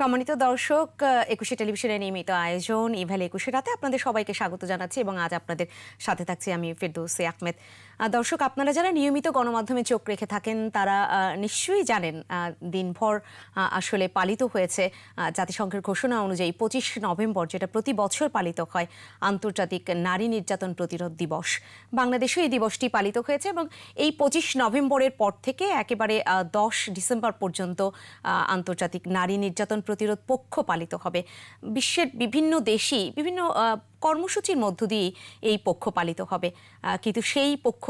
সম্মানিত দর্শক একুশে টেলিভিশনের নিয়মিত আয়োজন ইভ্যালি একুশে রাতে আপনাদের সবাইকে স্বাগত জানাচ্ছি এবং আজ আপনাদের সাথে থাকছি আমি ফেরদৌসে আহমেদ দর্শক আপনারা যারা নিয়মিত গণমাধ্যমে চোখ রেখে থাকেন তারা নিশ্চয়ই জানেন দিনভর আসলে পালিত হয়েছে জাতিসংঘের ঘোষণা অনুযায়ী পঁচিশ নভেম্বর যেটা প্রতি বছর পালিত হয় আন্তর্জাতিক নারী নির্যাতন প্রতিরোধ দিবস বাংলাদেশে এই দিবসটি পালিত হয়েছে এবং এই পঁচিশ নভেম্বরের পর থেকে একেবারে দশ ডিসেম্বর পর্যন্ত আন্তর্জাতিক নারী নির্যাতন প্রতিরোধ পক্ষ পালিত হবে বিশ্বের বিভিন্ন দেশই বিভিন্ন কর্মসূচির মধ্য দিয়ে এই পক্ষ পালিত হবে কিন্তু সেই পক্ষ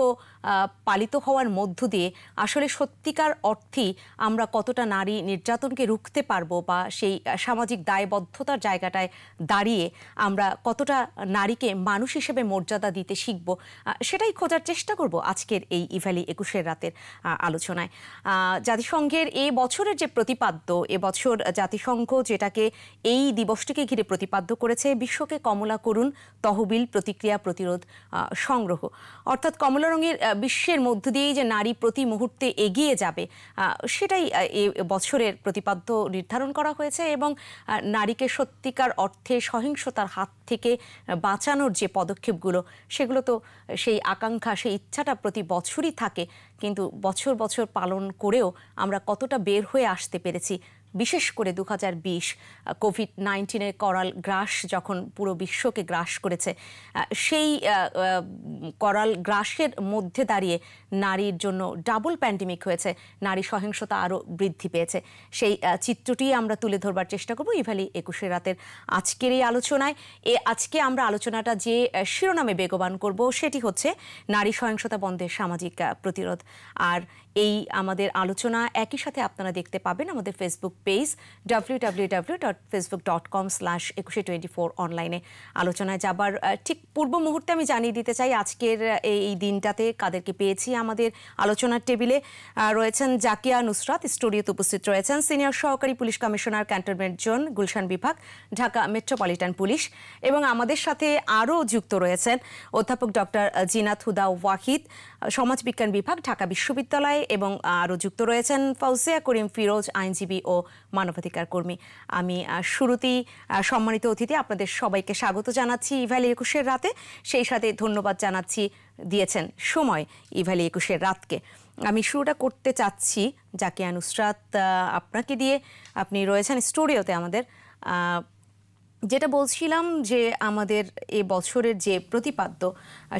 পালিত হওয়ার মধ্য দিয়ে আসলে সত্যিকার অর্থে আমরা কতটা নারী নির্যাতনকে রুখতে পারবো বা সেই সামাজিক দায়বদ্ধতার জায়গাটায় দাঁড়িয়ে আমরা কতটা নারীকে মানুষ হিসেবে মর্যাদা দিতে শিখব সেটাই খোঁজার চেষ্টা করব আজকের এই ইভ্যালি একুশের রাতের আলোচনায় জাতিসংঘের এ বছরের যে প্রতিপাদ্য এবছর জাতিসংঘ যেটাকে এই দিবসটিকে ঘিরে প্রতিপাদ্য করেছে বিশ্বকে কমলা করুন করুন তহবিল প্রতিক্রিয়া প্রতিরোধ সংগ্রহ অর্থাৎ কমলা রঙের বিশ্বের মধ্য দিয়েই যে নারী প্রতি মুহূর্তে এগিয়ে যাবে সেটাই এ বছরের প্রতিপাদ্য নির্ধারণ করা হয়েছে এবং নারীকে সত্যিকার অর্থে সহিংসতার হাত থেকে বাঁচানোর যে পদক্ষেপগুলো সেগুলো তো সেই আকাঙ্ক্ষা সেই ইচ্ছাটা প্রতি বছরই থাকে কিন্তু বছর বছর পালন করেও আমরা কতটা বের হয়ে আসতে পেরেছি বিশেষ করে দু কোভিড নাইন্টিনের করাল গ্রাস যখন পুরো বিশ্বকে গ্রাস করেছে সেই করাল গ্রাসের মধ্যে দাঁড়িয়ে নারীর জন্য ডাবল প্যান্ডেমিক হয়েছে নারী সহিংসতা আরও বৃদ্ধি পেয়েছে সেই চিত্রটি আমরা তুলে ধরবার চেষ্টা করব ইভালি একুশে রাতের আজকের এই আলোচনায় এ আজকে আমরা আলোচনাটা যে শিরোনামে বেগবান করব সেটি হচ্ছে নারী সহিংসতা বন্ধের সামাজিক প্রতিরোধ আর এই আমাদের আলোচনা একই সাথে আপনারা দেখতে পাবেন আমাদের Facebook page W W W dot Facebook dot com slash Ekushey twenty four অনলাইনে আলোচনায় যাবার ঠিক পূর্ব মুহূর্তে আমি জানিয়ে দিতে চাই আজকের এই দিনটাতে কাদেরকে পেয়েছি আমাদের আলোচনার টেবিলে রয়েছেন জাকিয়া নুসরাত স্টুডিওতে উপস্থিত রয়েছেন সিনিয়র সহকারী police commissioner cantonment zone Gulshan বিভাগ ঢাকা মেট্রোপলিটন পুলিশ এবং আমাদের সাথে আরও যুক্ত রয়েছেন অধ্যাপক ডক্টর জিনাত হুদা ওয়াহিদ সমাজবিজ্ঞান বিভাগ ঢাকা বিশ্ববিদ্যালয় এবং আরও যুক্ত রয়েছেন ফাউজিয়া করিম ফিরোজ আইনজীবী ও মানবাধিকার কর্মী আমি শুরুতেই সম্মানিত অতিথি আপনাদের সবাইকে স্বাগত জানাচ্ছি ইভালি একুশের রাতে সেই সাথে ধন্যবাদ জানাচ্ছি দিয়েছেন সময় ইভালি একুশের রাতকে আমি শুরুটা করতে চাচ্ছি যাকে আনুসরাত আপনাকে দিয়ে আপনি রয়েছেন স্টুডিওতে আমাদের যেটা বলছিলাম যে আমাদের এ বছরের যে প্রতিপাদ্য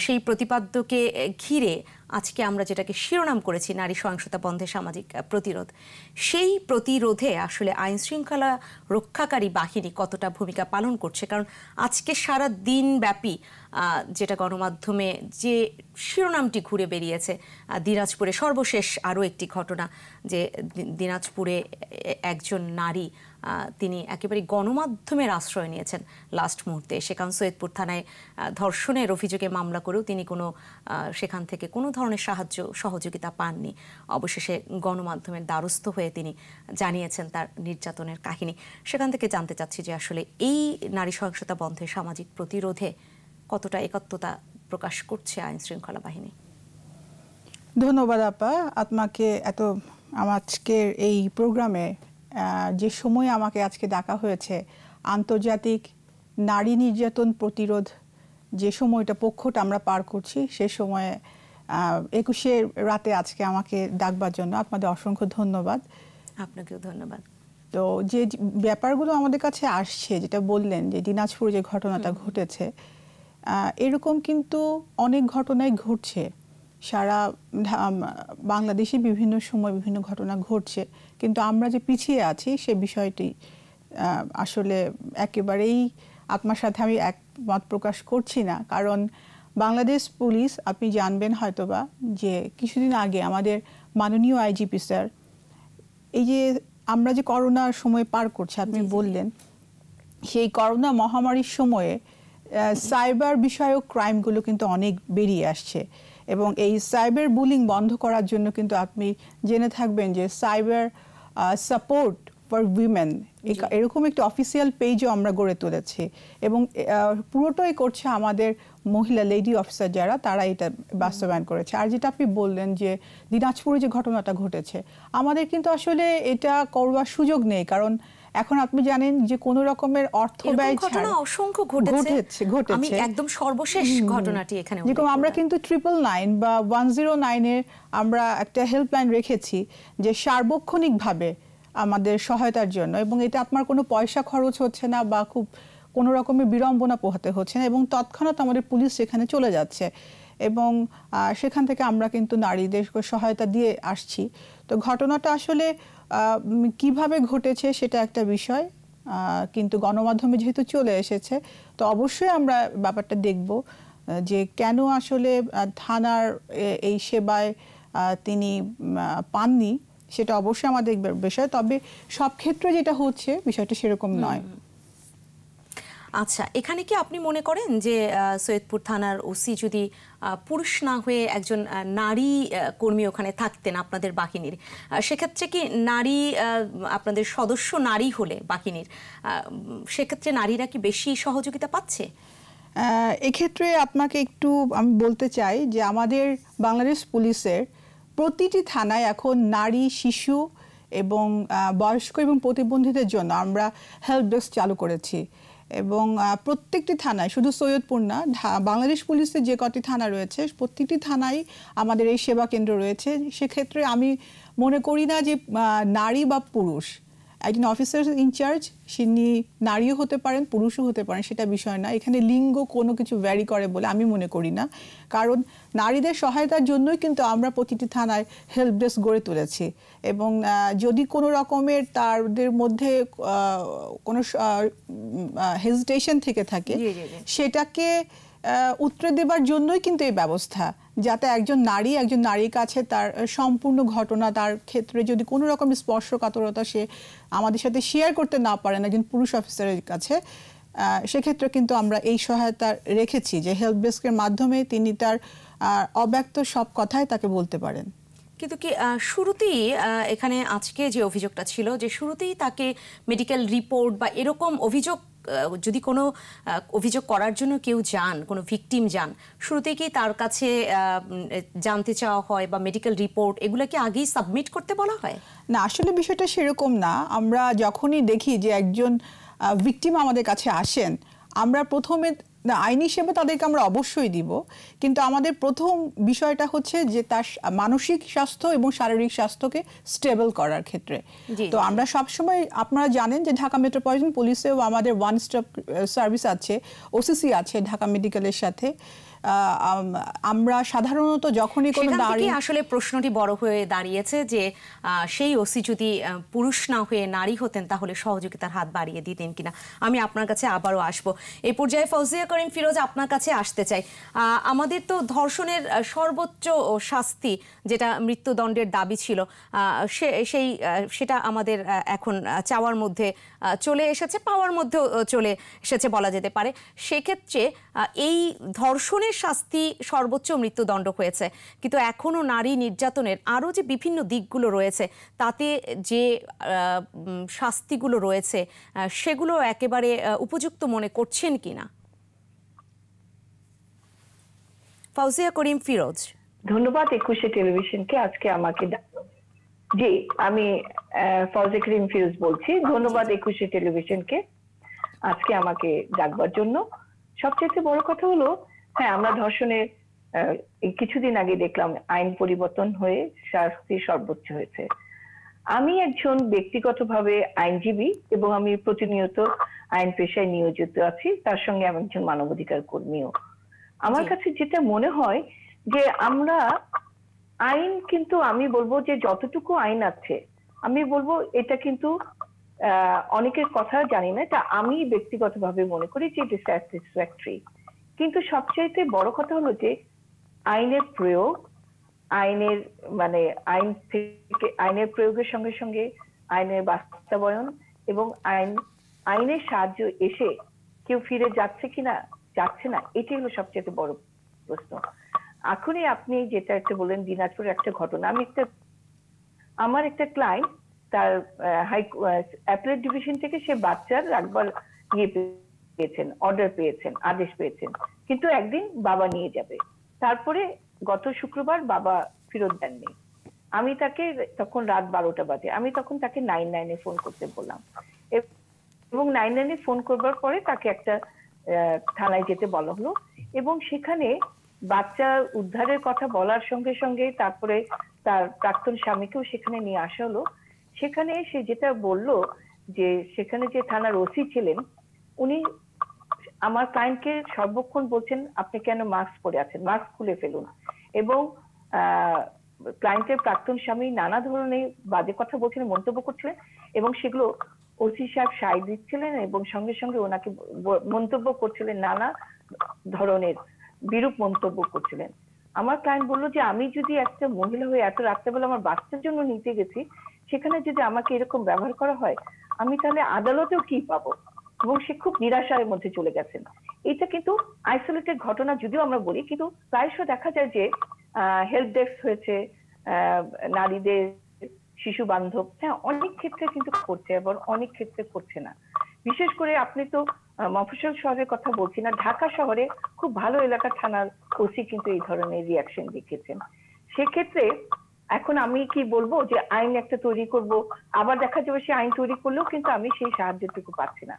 সেই প্রতিপাদ্যকে ঘিরে আজকে আমরা যেটাকে শিরোনাম করেছি নারী সহিংসতা বন্ধে সামাজিক প্রতিরোধ সেই প্রতিরোধে আসলে আইন শৃঙ্খলা রক্ষাকারী বাহিনী কতটা ভূমিকা পালন করছে কারণ আজকে সারা দিন ব্যাপী যেটা গণমাধ্যমে যে শিরোনামটি ঘুরে বেরিয়েছে দিনাজপুরে সর্বশেষ আরও একটি ঘটনা যে দিনাজপুরে একজন নারী তিনি একেবারে গণমাধ্যমের আশ্রয় নিয়েছেন লাস্ট মুহূর্তে সেখান সৈয়দপুর থানায় ধর্ষণের অভিযোগে মামলা করেও তিনি কোনো সেখান থেকে কোনো ধরনের সাহায্য সহযোগিতা পাননি অবশেষে গণমাধ্যমের দ্বারস্থ হয়ে তিনি জানিয়েছেন তার নির্যাতনের কাহিনী সেখান থেকে জানতে চাচ্ছি যে আসলে এই নারী সহিংসতা বন্ধে সামাজিক প্রতিরোধে কতটা একাত্মতা প্রকাশ করছে আইন শৃঙ্খলা বাহিনী ধন্যবাদ আপা আত্মাকে এত আজকের এই প্রোগ্রামে যে সময় আমাকে আজকে ডাকা হয়েছে আন্তর্জাতিক নারী নির্যাতন প্রতিরোধ যে সময়টা পক্ষটা আমরা পার করছি সে সময়ে একুশে রাতে আজকে আমাকে ডাকবার জন্য আপনাদের অসংখ্য ধন্যবাদ আপনাকেও ধন্যবাদ তো যে ব্যাপারগুলো আমাদের কাছে আসছে যেটা বললেন যে দিনাজপুর যে ঘটনাটা ঘটেছে এরকম কিন্তু অনেক ঘটনাই ঘটছে সারা বাংলাদেশে বিভিন্ন সময় বিভিন্ন ঘটনা ঘটছে কিন্তু আমরা যে পিছিয়ে আছি সে বিষয়টি আসলে একেবারেই আত্মার সাথে আমি একমত প্রকাশ করছি না কারণ বাংলাদেশ পুলিশ আপনি জানবেন হয়তোবা যে কিছুদিন আগে আমাদের মাননীয় আইজিপি স্যার এই যে আমরা যে করোনার সময় পার করছি আপনি বললেন সেই করোনা মহামারীর সময়ে সাইবার বিষয়ক ক্রাইমগুলো কিন্তু অনেক বেরিয়ে আসছে এবং এই সাইবার বুলিং বন্ধ করার জন্য কিন্তু আপনি জেনে থাকবেন যে সাইবার সাপোর্ট ফর উইমেন এরকম একটি অফিসিয়াল পেজও আমরা গড়ে তুলেছি এবং পুরোটাই করছে আমাদের মহিলা লেডি অফিসার যারা তারা এটা বাস্তবায়ন করেছে আর যেটা আপনি বললেন যে দিনাজপুরে যে ঘটনাটা ঘটেছে আমাদের কিন্তু আসলে এটা করবার সুযোগ নেই কারণ এখন আপনি জানেন যে কোন রকমের অর্থ ব্যয় ঘটনা অসংখ্য ঘটেছে ঘটেছে আমি একদম সর্বশেষ ঘটনাটি এখানে যেরকম আমরা কিন্তু ট্রিপল নাইন বা ওয়ান জিরো নাইনের আমরা একটা হেল্পলাইন রেখেছি যে সার্বক্ষণিকভাবে ভাবে আমাদের সহায়তার জন্য এবং এটা আপনার কোনো পয়সা খরচ হচ্ছে না বা খুব কোনো রকমের বিড়ম্বনা পোহাতে হচ্ছে না এবং তৎক্ষণাৎ আমাদের পুলিশ সেখানে চলে যাচ্ছে এবং সেখান থেকে আমরা কিন্তু নারীদেরকে সহায়তা দিয়ে আসছি তো ঘটনাটা আসলে কিভাবে ঘটেছে সেটা একটা বিষয় কিন্তু গণমাধ্যমে যেহেতু চলে এসেছে তো অবশ্যই আমরা ব্যাপারটা দেখব যে কেন আসলে থানার এই সেবায় তিনি পাননি সেটা অবশ্যই আমাদের বিষয় তবে সব ক্ষেত্রে যেটা হচ্ছে বিষয়টা সেরকম নয় আচ্ছা এখানে কি আপনি মনে করেন যে সৈয়দপুর থানার ওসি যদি পুরুষ না হয়ে একজন নারী কর্মী ওখানে থাকতেন আপনাদের বাহিনীর সেক্ষেত্রে কি নারী আপনাদের সদস্য নারী হলে বাহিনীর সেক্ষেত্রে নারীরা কি বেশি সহযোগিতা পাচ্ছে এক্ষেত্রে আপনাকে একটু আমি বলতে চাই যে আমাদের বাংলাদেশ পুলিশের প্রতিটি থানায় এখন নারী শিশু এবং বয়স্ক এবং প্রতিবন্ধীদের জন্য আমরা হেল্প ডেস্ক চালু করেছি এবং প্রত্যেকটি থানায় শুধু সৈয়দপুর না বাংলাদেশ পুলিশের যে কটি থানা রয়েছে প্রত্যেকটি থানায় আমাদের এই সেবা কেন্দ্র রয়েছে সেক্ষেত্রে আমি মনে করি না যে নারী বা পুরুষ একজন অফিসার ইনচার্জ তিনি নারীও হতে পারেন পুরুষও হতে পারেন সেটা বিষয় না এখানে লিঙ্গ কোনো কিছু ভ্যারি করে বলে আমি মনে করি না কারণ নারীদের সহায়তার জন্যই কিন্তু আমরা প্রতিটি থানায় হেল্প ডেস্ক গড়ে তুলেছি এবং যদি কোনো রকমের তাদের মধ্যে কোনো হেজিটেশন থেকে থাকে সেটাকে উত্তর দেবার জন্যই কিন্তু এই ব্যবস্থা যাতে একজন নারী একজন নারীর কাছে তার সম্পূর্ণ ঘটনা তার ক্ষেত্রে যদি কোনো রকম স্পর্শকাতরতা সে আমাদের সাথে শেয়ার করতে না পারেন একজন পুরুষ অফিসারের কাছে সেক্ষেত্রে কিন্তু আমরা এই সহায়তা রেখেছি যে হেল্প ডেস্কের মাধ্যমে তিনি তার অব্যক্ত সব কথাই তাকে বলতে পারেন কিন্তু কি শুরুতেই এখানে আজকে যে অভিযোগটা ছিল যে শুরুতেই তাকে মেডিকেল রিপোর্ট বা এরকম অভিযোগ যদি কোনো অভিযোগ করার জন্য কেউ যান কোনো ভিকটিম যান শুরুতে কি তার কাছে জানতে চাওয়া হয় বা মেডিকেল রিপোর্ট এগুলোকে আগেই সাবমিট করতে বলা হয় না আসলে বিষয়টা সেরকম না আমরা যখনই দেখি যে একজন ভিকটিম আমাদের কাছে আসেন আমরা প্রথমে না আইনি সেবা তাদেরকে আমরা অবশ্যই দিব কিন্তু আমাদের প্রথম বিষয়টা হচ্ছে যে তার মানসিক স্বাস্থ্য এবং শারীরিক স্বাস্থ্যকে স্টেবল করার ক্ষেত্রে তো আমরা সবসময় আপনারা জানেন যে ঢাকা মেট্রোপলিটন পুলিশেও আমাদের ওয়ান স্টপ সার্ভিস আছে ওসিসি আছে ঢাকা মেডিকেলের সাথে আমরা সাধারণত যখনই কোনো নারী আসলে প্রশ্নটি বড় হয়ে দাঁড়িয়েছে যে সেই ওসি যদি পুরুষ না হয়ে নারী হতেন তাহলে সহযোগিতার হাত বাড়িয়ে দিতেন কিনা আমি আপনার কাছে আবারও আসব এই পর্যায়ে ফৌজিয়া করিম ফিরোজ আপনার কাছে আসতে চাই আমাদের তো ধর্ষণের সর্বোচ্চ শাস্তি যেটা মৃত্যুদণ্ডের দাবি ছিল সেই সেটা আমাদের এখন চাওয়ার মধ্যে চলে এসেছে পাওয়ার মধ্যেও চলে এসেছে বলা যেতে পারে সেক্ষেত্রে এই ধর্ষণের তাদের শাস্তি সর্বোচ্চ মৃত্যুদণ্ড হয়েছে কিন্তু এখনও নারী নির্যাতনের আরও যে বিভিন্ন দিকগুলো রয়েছে তাতে যে শাস্তিগুলো রয়েছে সেগুলো একেবারে উপযুক্ত মনে করছেন কি না ফাউজিয়া করিম ফিরোজ ধন্যবাদ একুশে টেলিভিশনকে আজকে আমাকে জি আমি ফৌজিয়া করিম ফিরোজ বলছি ধন্যবাদ একুশে টেলিভিশনকে আজকে আমাকে ডাকবার জন্য সবচেয়ে বড় কথা হলো হ্যাঁ আমরা ধর্ষণের কিছুদিন আগে দেখলাম আইন পরিবর্তন হয়ে শাস্তি সর্বোচ্চ হয়েছে আমি একজন ব্যক্তিগতভাবে আইনজীবী এবং আমি প্রতিনিয়ত আইন পেশায় নিয়োজিত আছি তার সঙ্গে আমি একজন মানবাধিকার কর্মীও আমার কাছে যেটা মনে হয় যে আমরা আইন কিন্তু আমি বলবো যে যতটুকু আইন আছে আমি বলবো এটা কিন্তু অনেকের কথা জানি না এটা আমি ব্যক্তিগতভাবে মনে করি যে এটা স্যাটিসফ্যাক্টরি কিন্তু সবচাইতে বড় কথা হলো যে আইনের প্রয়োগ আইনের মানে আইন থেকে আইনের প্রয়োগের সঙ্গে সঙ্গে আইনের বাস্তবায়ন এবং আইন আইনের সাহায্য এসে কেউ ফিরে যাচ্ছে কিনা যাচ্ছে না এটি হলো সবচেয়ে বড় প্রশ্ন এখনই আপনি যেটা একটা বললেন দিনাজপুর একটা ঘটনা আমি একটা আমার একটা ক্লায়েন্ট তার হাই অ্যাপেলেট ডিভিশন থেকে সে বাচ্চার একবার ইয়ে পেয়েছেন অর্ডার পেয়েছেন আদেশ পেয়েছেন কিন্তু একদিন বাবা নিয়ে যাবে তারপরে গত শুক্রবার বাবা ফেরত দেননি আমি তাকে তখন রাত বারোটা বাজে আমি তখন তাকে নাইন নাইনে ফোন করতে বললাম এবং নাইন নাইনে ফোন করবার পরে তাকে একটা থানায় যেতে বলা হলো এবং সেখানে বাচ্চা উদ্ধারের কথা বলার সঙ্গে সঙ্গে তারপরে তার প্রাক্তন স্বামীকেও সেখানে নিয়ে আসা হলো সেখানে সে যেটা বলল যে সেখানে যে থানার ওসি ছিলেন উনি আমার ক্লায়েন্টকে সর্বক্ষণ বলছেন আপনি কেন মাস্ক পরে আছেন মাস্ক খুলে ফেলুন এবং ক্লায়েন্টের প্রাক্তন স্বামী নানা ধরনের বাজে কথা বলছিলেন মন্তব্য করছিলেন এবং সেগুলো ওসি সাহেব সায় দিচ্ছিলেন এবং সঙ্গে সঙ্গে ওনাকে মন্তব্য করছিলেন নানা ধরনের বিরূপ মন্তব্য করছিলেন আমার ক্লায়েন্ট বললো যে আমি যদি একটা মহিলা হয়ে এত রাত্রেবেলা আমার বাচ্চার জন্য নিতে গেছি সেখানে যদি আমাকে এরকম ব্যবহার করা হয় আমি তাহলে আদালতেও কি পাবো এবং সে খুব নিরাশার মধ্যে চলে গেছেন এটা কিন্তু আইসোলেটেড ঘটনা যদিও আমরা বলি কিন্তু প্রায়শ দেখা যায় যে হেল্প ডেস্ক হয়েছে নারীদের শিশু বান্ধব হ্যাঁ অনেক ক্ষেত্রে কিন্তু করছে এবং অনেক ক্ষেত্রে করছে না বিশেষ করে আপনি তো মফসল শহরের কথা বলছি না ঢাকা শহরে খুব ভালো এলাকা থানার ওসি কিন্তু এই ধরনের রিয়াকশন দেখিয়েছেন সেক্ষেত্রে এখন আমি কি বলবো যে আইন একটা তৈরি করব আবার দেখা যাবে সে আইন তৈরি করলেও কিন্তু আমি সেই সাহায্যটুকু পাচ্ছি না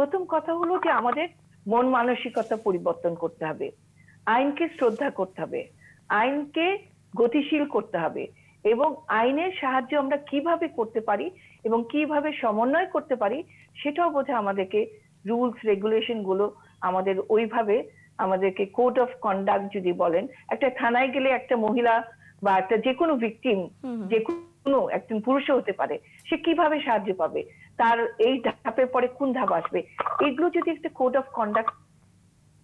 প্রথম কথা হলো যে আমাদের মন মানসিকতা পরিবর্তন করতে হবে আইনকে শ্রদ্ধা করতে হবে আইনকে গতিশীল করতে হবে এবং আইনের সাহায্য আমরা কিভাবে করতে পারি এবং কিভাবে সমন্বয় করতে পারি সেটাও বোধহয় আমাদেরকে রুলস রেগুলেশন গুলো আমাদের ওইভাবে আমাদেরকে কোড অফ কন্ডাক্ট যদি বলেন একটা থানায় গেলে একটা মহিলা বা একটা যে কোনো ভিকটিম যে কোনো একজন পুরুষও হতে পারে সে কিভাবে সাহায্য পাবে তার এই ধাপের পরে কোন ধাপ আসবে এগুলো যদি একটা কোড অফ কন্ডাক্ট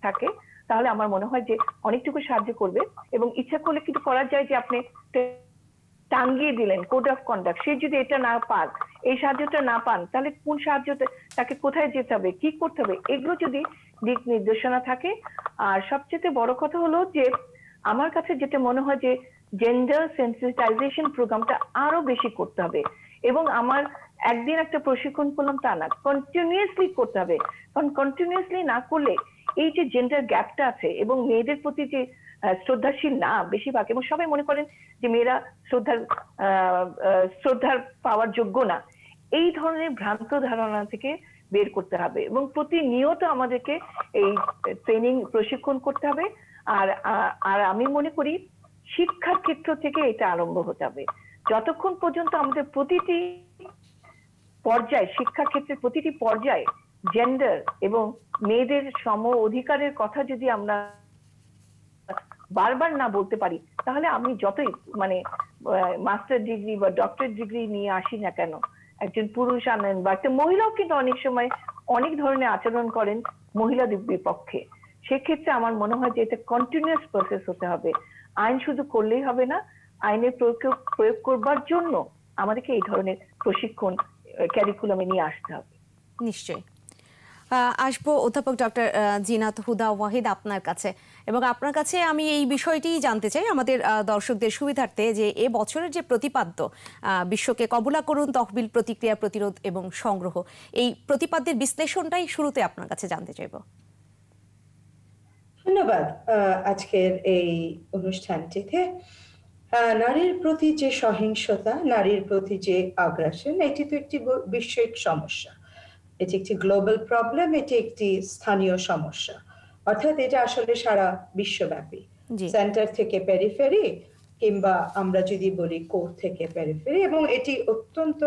থাকে তাহলে আমার মনে হয় যে অনেকটুকু সাহায্য করবে এবং ইচ্ছা করলে কিন্তু করা যায় যে আপনি টাঙ্গিয়ে দিলেন কোড অফ কন্ডাক্ট সে যদি এটা না পান এই সাহায্যটা না পান তাহলে কোন সাহায্যটা তাকে কোথায় যেতে হবে কি করতে হবে এগুলো যদি দিক নির্দেশনা থাকে আর সবচেয়ে বড় কথা হলো যে আমার কাছে যেটা মনে হয় যে জেন্ডার সেন্সিটাইজেশন প্রোগ্রামটা আরো বেশি করতে হবে এবং আমার একদিন একটা প্রশিক্ষণ করলাম তা না কন্টিনিউয়াসলি করতে হবে কারণ কন্টিনিউয়াসলি না করলে এই যে জেন্ডার গ্যাপটা আছে এবং মেয়েদের প্রতি যে শ্রদ্ধাশীল না বেশিরভাগ এবং সবাই মনে করেন যে মেয়েরা শ্রদ্ধার শ্রদ্ধার পাওয়ার যোগ্য না এই ধরনের ভ্রান্ত ধারণা থেকে বের করতে হবে এবং প্রতিনিয়ত আমাদেরকে এই ট্রেনিং প্রশিক্ষণ করতে হবে আর আর আমি মনে করি শিক্ষার ক্ষেত্র থেকে এটা আরম্ভ হতে হবে যতক্ষণ পর্যন্ত আমাদের প্রতিটি পর্যায়ে শিক্ষা ক্ষেত্রের প্রতিটি পর্যায়ে জেন্ডার এবং মেয়েদের সম অধিকারের কথা যদি আমরা বারবার না বলতে পারি তাহলে আমি যতই মানে মাস্টার ডিগ্রি বা ডক্টর ডিগ্রি নিয়ে আসি না কেন একজন পুরুষ আনেন বা একটা মহিলাও কিন্তু অনেক সময় অনেক ধরনের আচরণ করেন মহিলাদের বিপক্ষে সেক্ষেত্রে আমার মনে হয় যে এটা কন্টিনিউয়াস প্রসেস হতে হবে আইন শুধু করলেই হবে না আইনের প্রয়োগ প্রয়োগ করবার জন্য আমাদেরকে এই ধরনের প্রশিক্ষণ ক্যারিকুলামে নিয়ে আসতে হবে নিশ্চয়ই আসবো অধ্যাপক ডক্টর জিনাত হুদা ওয়াহিদ আপনার কাছে এবং আপনার কাছে আমি এই বিষয়টি জানতে চাই আমাদের দর্শকদের সুবিধার্থে যে এ বছরের যে প্রতিপাদ্য বিশ্বকে কবলা করুন তহবিল প্রতিক্রিয়া প্রতিরোধ এবং সংগ্রহ এই প্রতিপাদ্যের বিশ্লেষণটাই শুরুতে আপনার কাছে জানতে চাইব ধন্যবাদ আজকের এই অনুষ্ঠানটিতে নারীর প্রতি যে সহিংসতা নারীর প্রতি যে আগ্রাসন এটি তো একটি বৈশ্বিক সমস্যা এটি একটি গ্লোবাল প্রবলেম এটি একটি স্থানীয় সমস্যা অর্থাৎ এটা আসলে সারা বিশ্বব্যাপী সেন্টার থেকে প্যারিফেরি কিংবা আমরা যদি বলি কোর থেকে প্যারিফেরি এবং এটি অত্যন্ত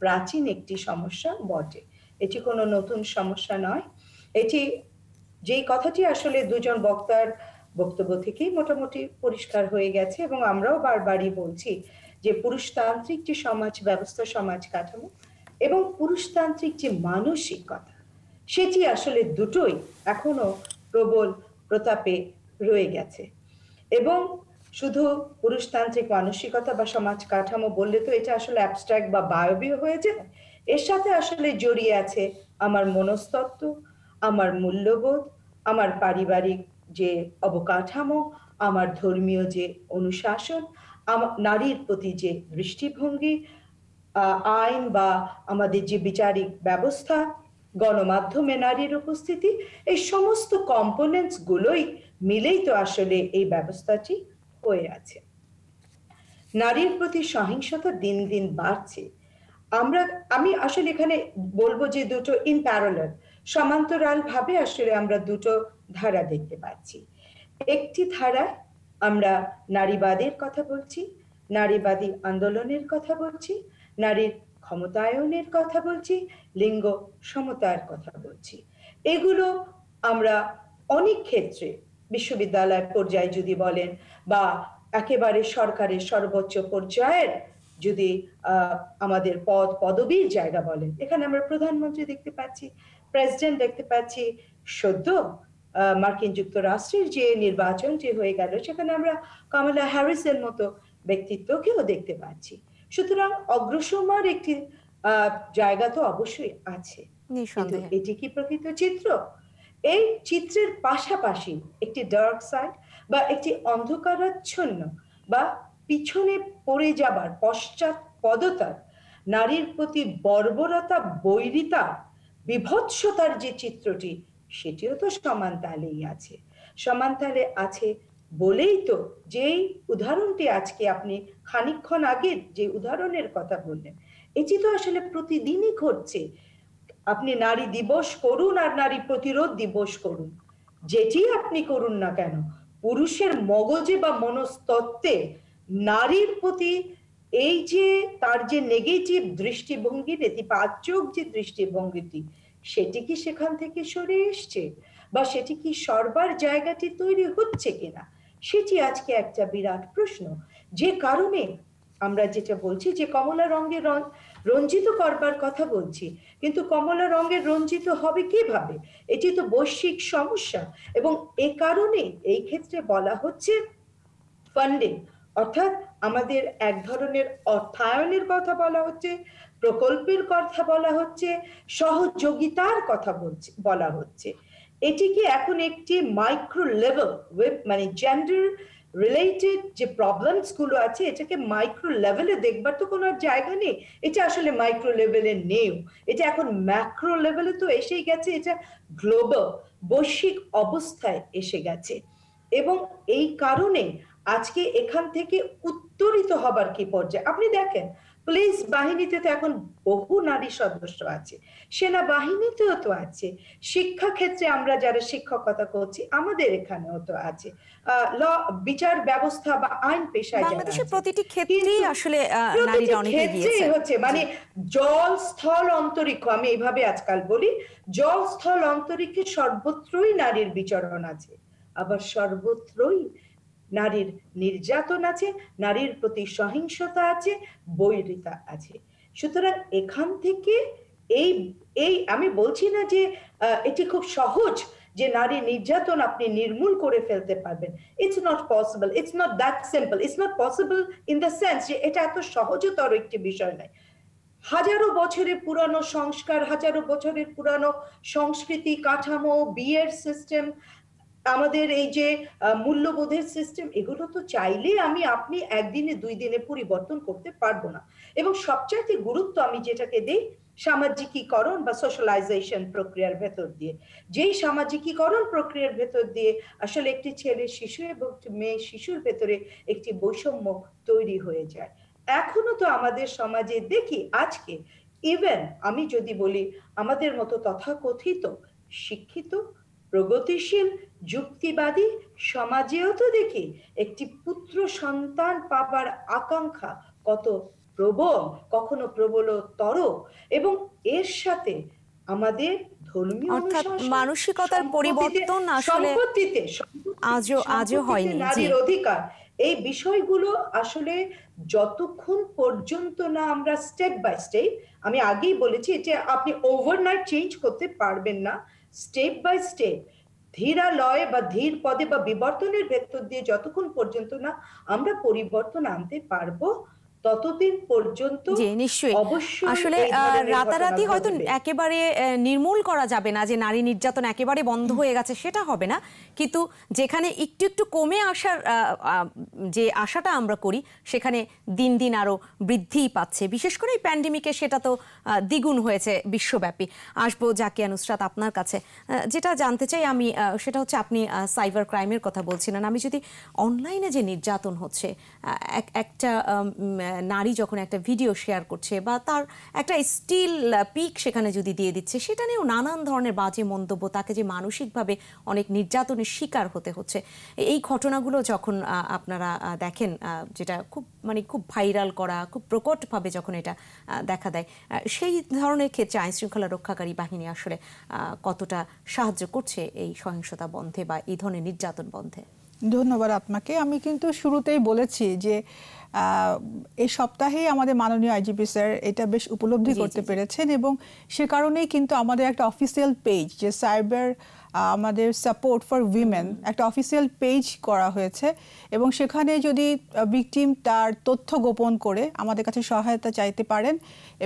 প্রাচীন একটি সমস্যা বটে এটি কোনো নতুন সমস্যা নয় এটি যেই কথাটি আসলে দুজন বক্তার বক্তব্য থেকেই মোটামুটি পরিষ্কার হয়ে গেছে এবং আমরাও বারবারই বলছি যে পুরুষতান্ত্রিক যে সমাজ ব্যবস্থা সমাজ কাঠামো এবং পুরুষতান্ত্রিক যে মানসিকতা সেটি আসলে দুটোই এখনো প্রবল প্রতাপে রয়ে গেছে এবং শুধু পুরুষতান্ত্রিক মানসিকতা বা সমাজ কাঠামো বললে তো এটা আসলে অ্যাবস্ট্রাক্ট বা বায়বীয় হয়ে যায় এর সাথে আসলে জড়িয়ে আছে আমার মনস্তত্ত্ব আমার মূল্যবোধ আমার পারিবারিক যে অবকাঠামো আমার ধর্মীয় যে অনুশাসন নারীর প্রতি যে দৃষ্টিভঙ্গি আইন বা আমাদের যে বিচারিক ব্যবস্থা গণমাধ্যমে নারীর উপস্থিতি এই সমস্ত কম্পোনেন্টস গুলোই মিলেই তো আসলে এই ব্যবস্থাটি হয়ে আছে নারীর প্রতি সহিংসতা দিন দিন বাড়ছে আমরা আমি আসলে এখানে বলবো যে দুটো ইন প্যারালাল সমান্তরালভাবে আসলে আমরা দুটো ধারা দেখতে পাচ্ছি একটি ধারা আমরা নারীবাদের কথা বলছি নারীবাদী আন্দোলনের কথা বলছি নারীর ক্ষমতায়নের কথা বলছি লিঙ্গ সমতার কথা বলছি এগুলো আমরা অনেক ক্ষেত্রে বিশ্ববিদ্যালয় পর্যায়ে যদি বলেন বা একেবারে সরকারের সর্বোচ্চ পর্যায়ের যদি আমাদের পদ পদবীর জায়গা বলেন এখানে আমরা প্রধানমন্ত্রী দেখতে পাচ্ছি প্রেসিডেন্ট দেখতে পাচ্ছি সদ্য মার্কিন যুক্তরাষ্ট্রের যে নির্বাচনটি হয়ে গেল সেখানে আমরা কমলা হ্যারিসের মতো ব্যক্তিত্বকেও দেখতে পাচ্ছি সুতরাং অগ্রসমার একটি জায়গা তো অবশ্যই আছে এটি কি প্রকৃত চিত্র এই চিত্রের পাশাপাশি একটি ডার্ক সাইড বা একটি অন্ধকারাচ্ছন্ন বা পিছনে পড়ে যাবার পশ্চাৎ পদতার নারীর প্রতি বর্বরতা বৈরিতা বিভৎসতার যে চিত্রটি সেটিও তো সমান্তালেই আছে সমান্তালে আছে বলেই তো যেই উদাহরণটি আজকে আপনি খানিক্ষণ আগে যে উদাহরণের কথা বললেন এটি তো আসলে প্রতিদিনই ঘটছে আপনি নারী দিবস করুন আর নারী প্রতিরোধ দিবস করুন যেটি আপনি করুন না কেন পুরুষের মগজে বা মনস্তত্ত্বে নারীর প্রতি এই যে তার যে নেগেটিভ দৃষ্টিভঙ্গি নেতিবাচক যে দৃষ্টিভঙ্গিটি সেটি কি সেখান থেকে সরে এসছে বা সেটি কি সর্বার জায়গাটি তৈরি হচ্ছে কিনা সেটি আজকে একটা বিরাট প্রশ্ন যে কারণে আমরা যেটা বলছি যে কমলা রঙে রঞ্জিত করবার কথা বলছি কিন্তু কমলা রঙের রঞ্জিত হবে কিভাবে এটি তো বৈশ্বিক সমস্যা এবং এ কারণে এই ক্ষেত্রে বলা হচ্ছে ফান্ডিং অর্থাৎ আমাদের এক ধরনের অর্থায়নের কথা বলা হচ্ছে প্রকল্পের কথা বলা হচ্ছে সহযোগিতার কথা বলা হচ্ছে এটিকে এখন একটি মাইক্রো লেভেল মানে জেন্ডার রিলেটেড যে প্রবলেমস গুলো আছে এটাকে মাইক্রো লেভেলে দেখবার তো কোনো জায়গা নেই এটা আসলে মাইক্রো লেভেলে নেও এটা এখন ম্যাক্রো লেভেলে তো এসেই গেছে এটা গ্লোবাল বৈশ্বিক অবস্থায় এসে গেছে এবং এই কারণে আজকে এখান থেকে উত্তরিত হবার কি পর্যায়ে আপনি দেখেন পুলিশ বাহিনীতে তো এখন বহু নারী সদস্য আছে সেনা বাহিনীতেও তো আছে শিক্ষা ক্ষেত্রে আমরা যারা শিক্ষকতা করছি আমাদের এখানেও তো আছে ল বিচার ব্যবস্থা বা আইন পেশায় বাংলাদেশের প্রতিটি ক্ষেত্রেই আসলে ক্ষেত্রেই হচ্ছে মানে জল স্থল অন্তরিক্ষ আমি এইভাবে আজকাল বলি জল স্থল অন্তরিক্ষে সর্বত্রই নারীর বিচরণ আছে আবার সর্বত্রই নারীর নির্যাতন আছে নারীর প্রতি সহিংসতা আছে বৈরিতা আছে সুতরাং এখান থেকে এই এই আমি বলছি না যে এটি খুব সহজ যে নারী নির্যাতন আপনি নির্মূল করে ফেলতে পারবেন it's not possible it's not that simple it's not possible in the sense যে এটা এত সহজতর একটি বিষয় নয় হাজারো বছরের পুরানো সংস্কার হাজারো বছরের পুরানো সংস্কৃতি কাঠামো বিয়ের সিস্টেম আমাদের এই যে মূল্যবোধের সিস্টেম এগুলো তো চাইলে আমি আপনি একদিনে দুই দিনে পরিবর্তন করতে পারবো না এবং সবচাইতে গুরুত্ব আমি যেটাকে দিই সামাজিকীকরণ বা সোশ্যালাইজেশন প্রক্রিয়ার ভেতর দিয়ে যেই সামাজিকীকরণ প্রক্রিয়ার ভেতর দিয়ে আসলে একটি ছেলে শিশু এবং মেয়ে শিশুর ভেতরে একটি বৈষম্য তৈরি হয়ে যায় এখনো তো আমাদের সমাজে দেখি আজকে ইভেন আমি যদি বলি আমাদের মতো তথাকথিত শিক্ষিত প্রগতিশীল যুক্তিবাদী সমাজেও তো দেখি একটি পুত্র সন্তান পাবার আকাঙ্ক্ষা কত প্রবল কখনো প্রবলতর এবং এর সাথে আমাদের মানসিকতার পরিবর্তন আসলে আজও আজও হয়নি নারীর অধিকার এই বিষয়গুলো আসলে যতক্ষণ পর্যন্ত না আমরা স্টেপ বাই স্টেপ আমি আগেই বলেছি যে আপনি ওভারনাইট চেঞ্জ করতে পারবেন না স্টেপ বাই স্টেপ ধীরা লয়ে বা ধীর পদে বা বিবর্তনের ভেতর দিয়ে যতক্ষণ পর্যন্ত না আমরা পরিবর্তন আনতে পারবো ততদিন পর্যন্ত নিশ্চয়ই অবশ্যই আসলে রাতারাতি হয়তো একেবারে নির্মূল করা যাবে না যে নারী নির্যাতন একেবারে বন্ধ হয়ে গেছে সেটা হবে না কিন্তু যেখানে একটু একটু কমে আসার যে আশাটা আমরা করি সেখানে দিন দিন আরও বৃদ্ধিই পাচ্ছে বিশেষ করে এই প্যান্ডেমিকে সেটা তো দ্বিগুণ হয়েছে বিশ্বব্যাপী আসবো জাকিয়া নুসরাত আপনার কাছে যেটা জানতে চাই আমি সেটা হচ্ছে আপনি সাইবার ক্রাইমের কথা বলছিলেন আমি যদি অনলাইনে যে নির্যাতন হচ্ছে একটা নারী যখন একটা ভিডিও শেয়ার করছে বা তার একটা স্টিল পিক সেখানে যদি দিয়ে দিচ্ছে সেটা নিয়েও নানান ধরনের বাজে মন্তব্য তাকে যে মানসিকভাবে অনেক নির্যাতনের শিকার হতে হচ্ছে এই ঘটনাগুলো যখন আপনারা দেখেন যেটা খুব মানে খুব ভাইরাল করা খুব প্রকটভাবে যখন এটা দেখা দেয় সেই ধরনের ক্ষেত্রে আইন শৃঙ্খলা রক্ষাকারী বাহিনী আসলে কতটা সাহায্য করছে এই সহিংসতা বন্ধে বা এই ধরনের নির্যাতন বন্ধে ধন্যবাদ আপনাকে আমি কিন্তু শুরুতেই বলেছি যে এই সপ্তাহেই আমাদের মাননীয় আইজিপি স্যার এটা বেশ উপলব্ধি করতে পেরেছেন এবং সে কারণেই কিন্তু আমাদের একটা অফিসিয়াল পেজ যে সাইবার আমাদের সাপোর্ট ফর উইমেন একটা অফিসিয়াল পেজ করা হয়েছে এবং সেখানে যদি ভিকটিম তার তথ্য গোপন করে আমাদের কাছে সহায়তা চাইতে পারেন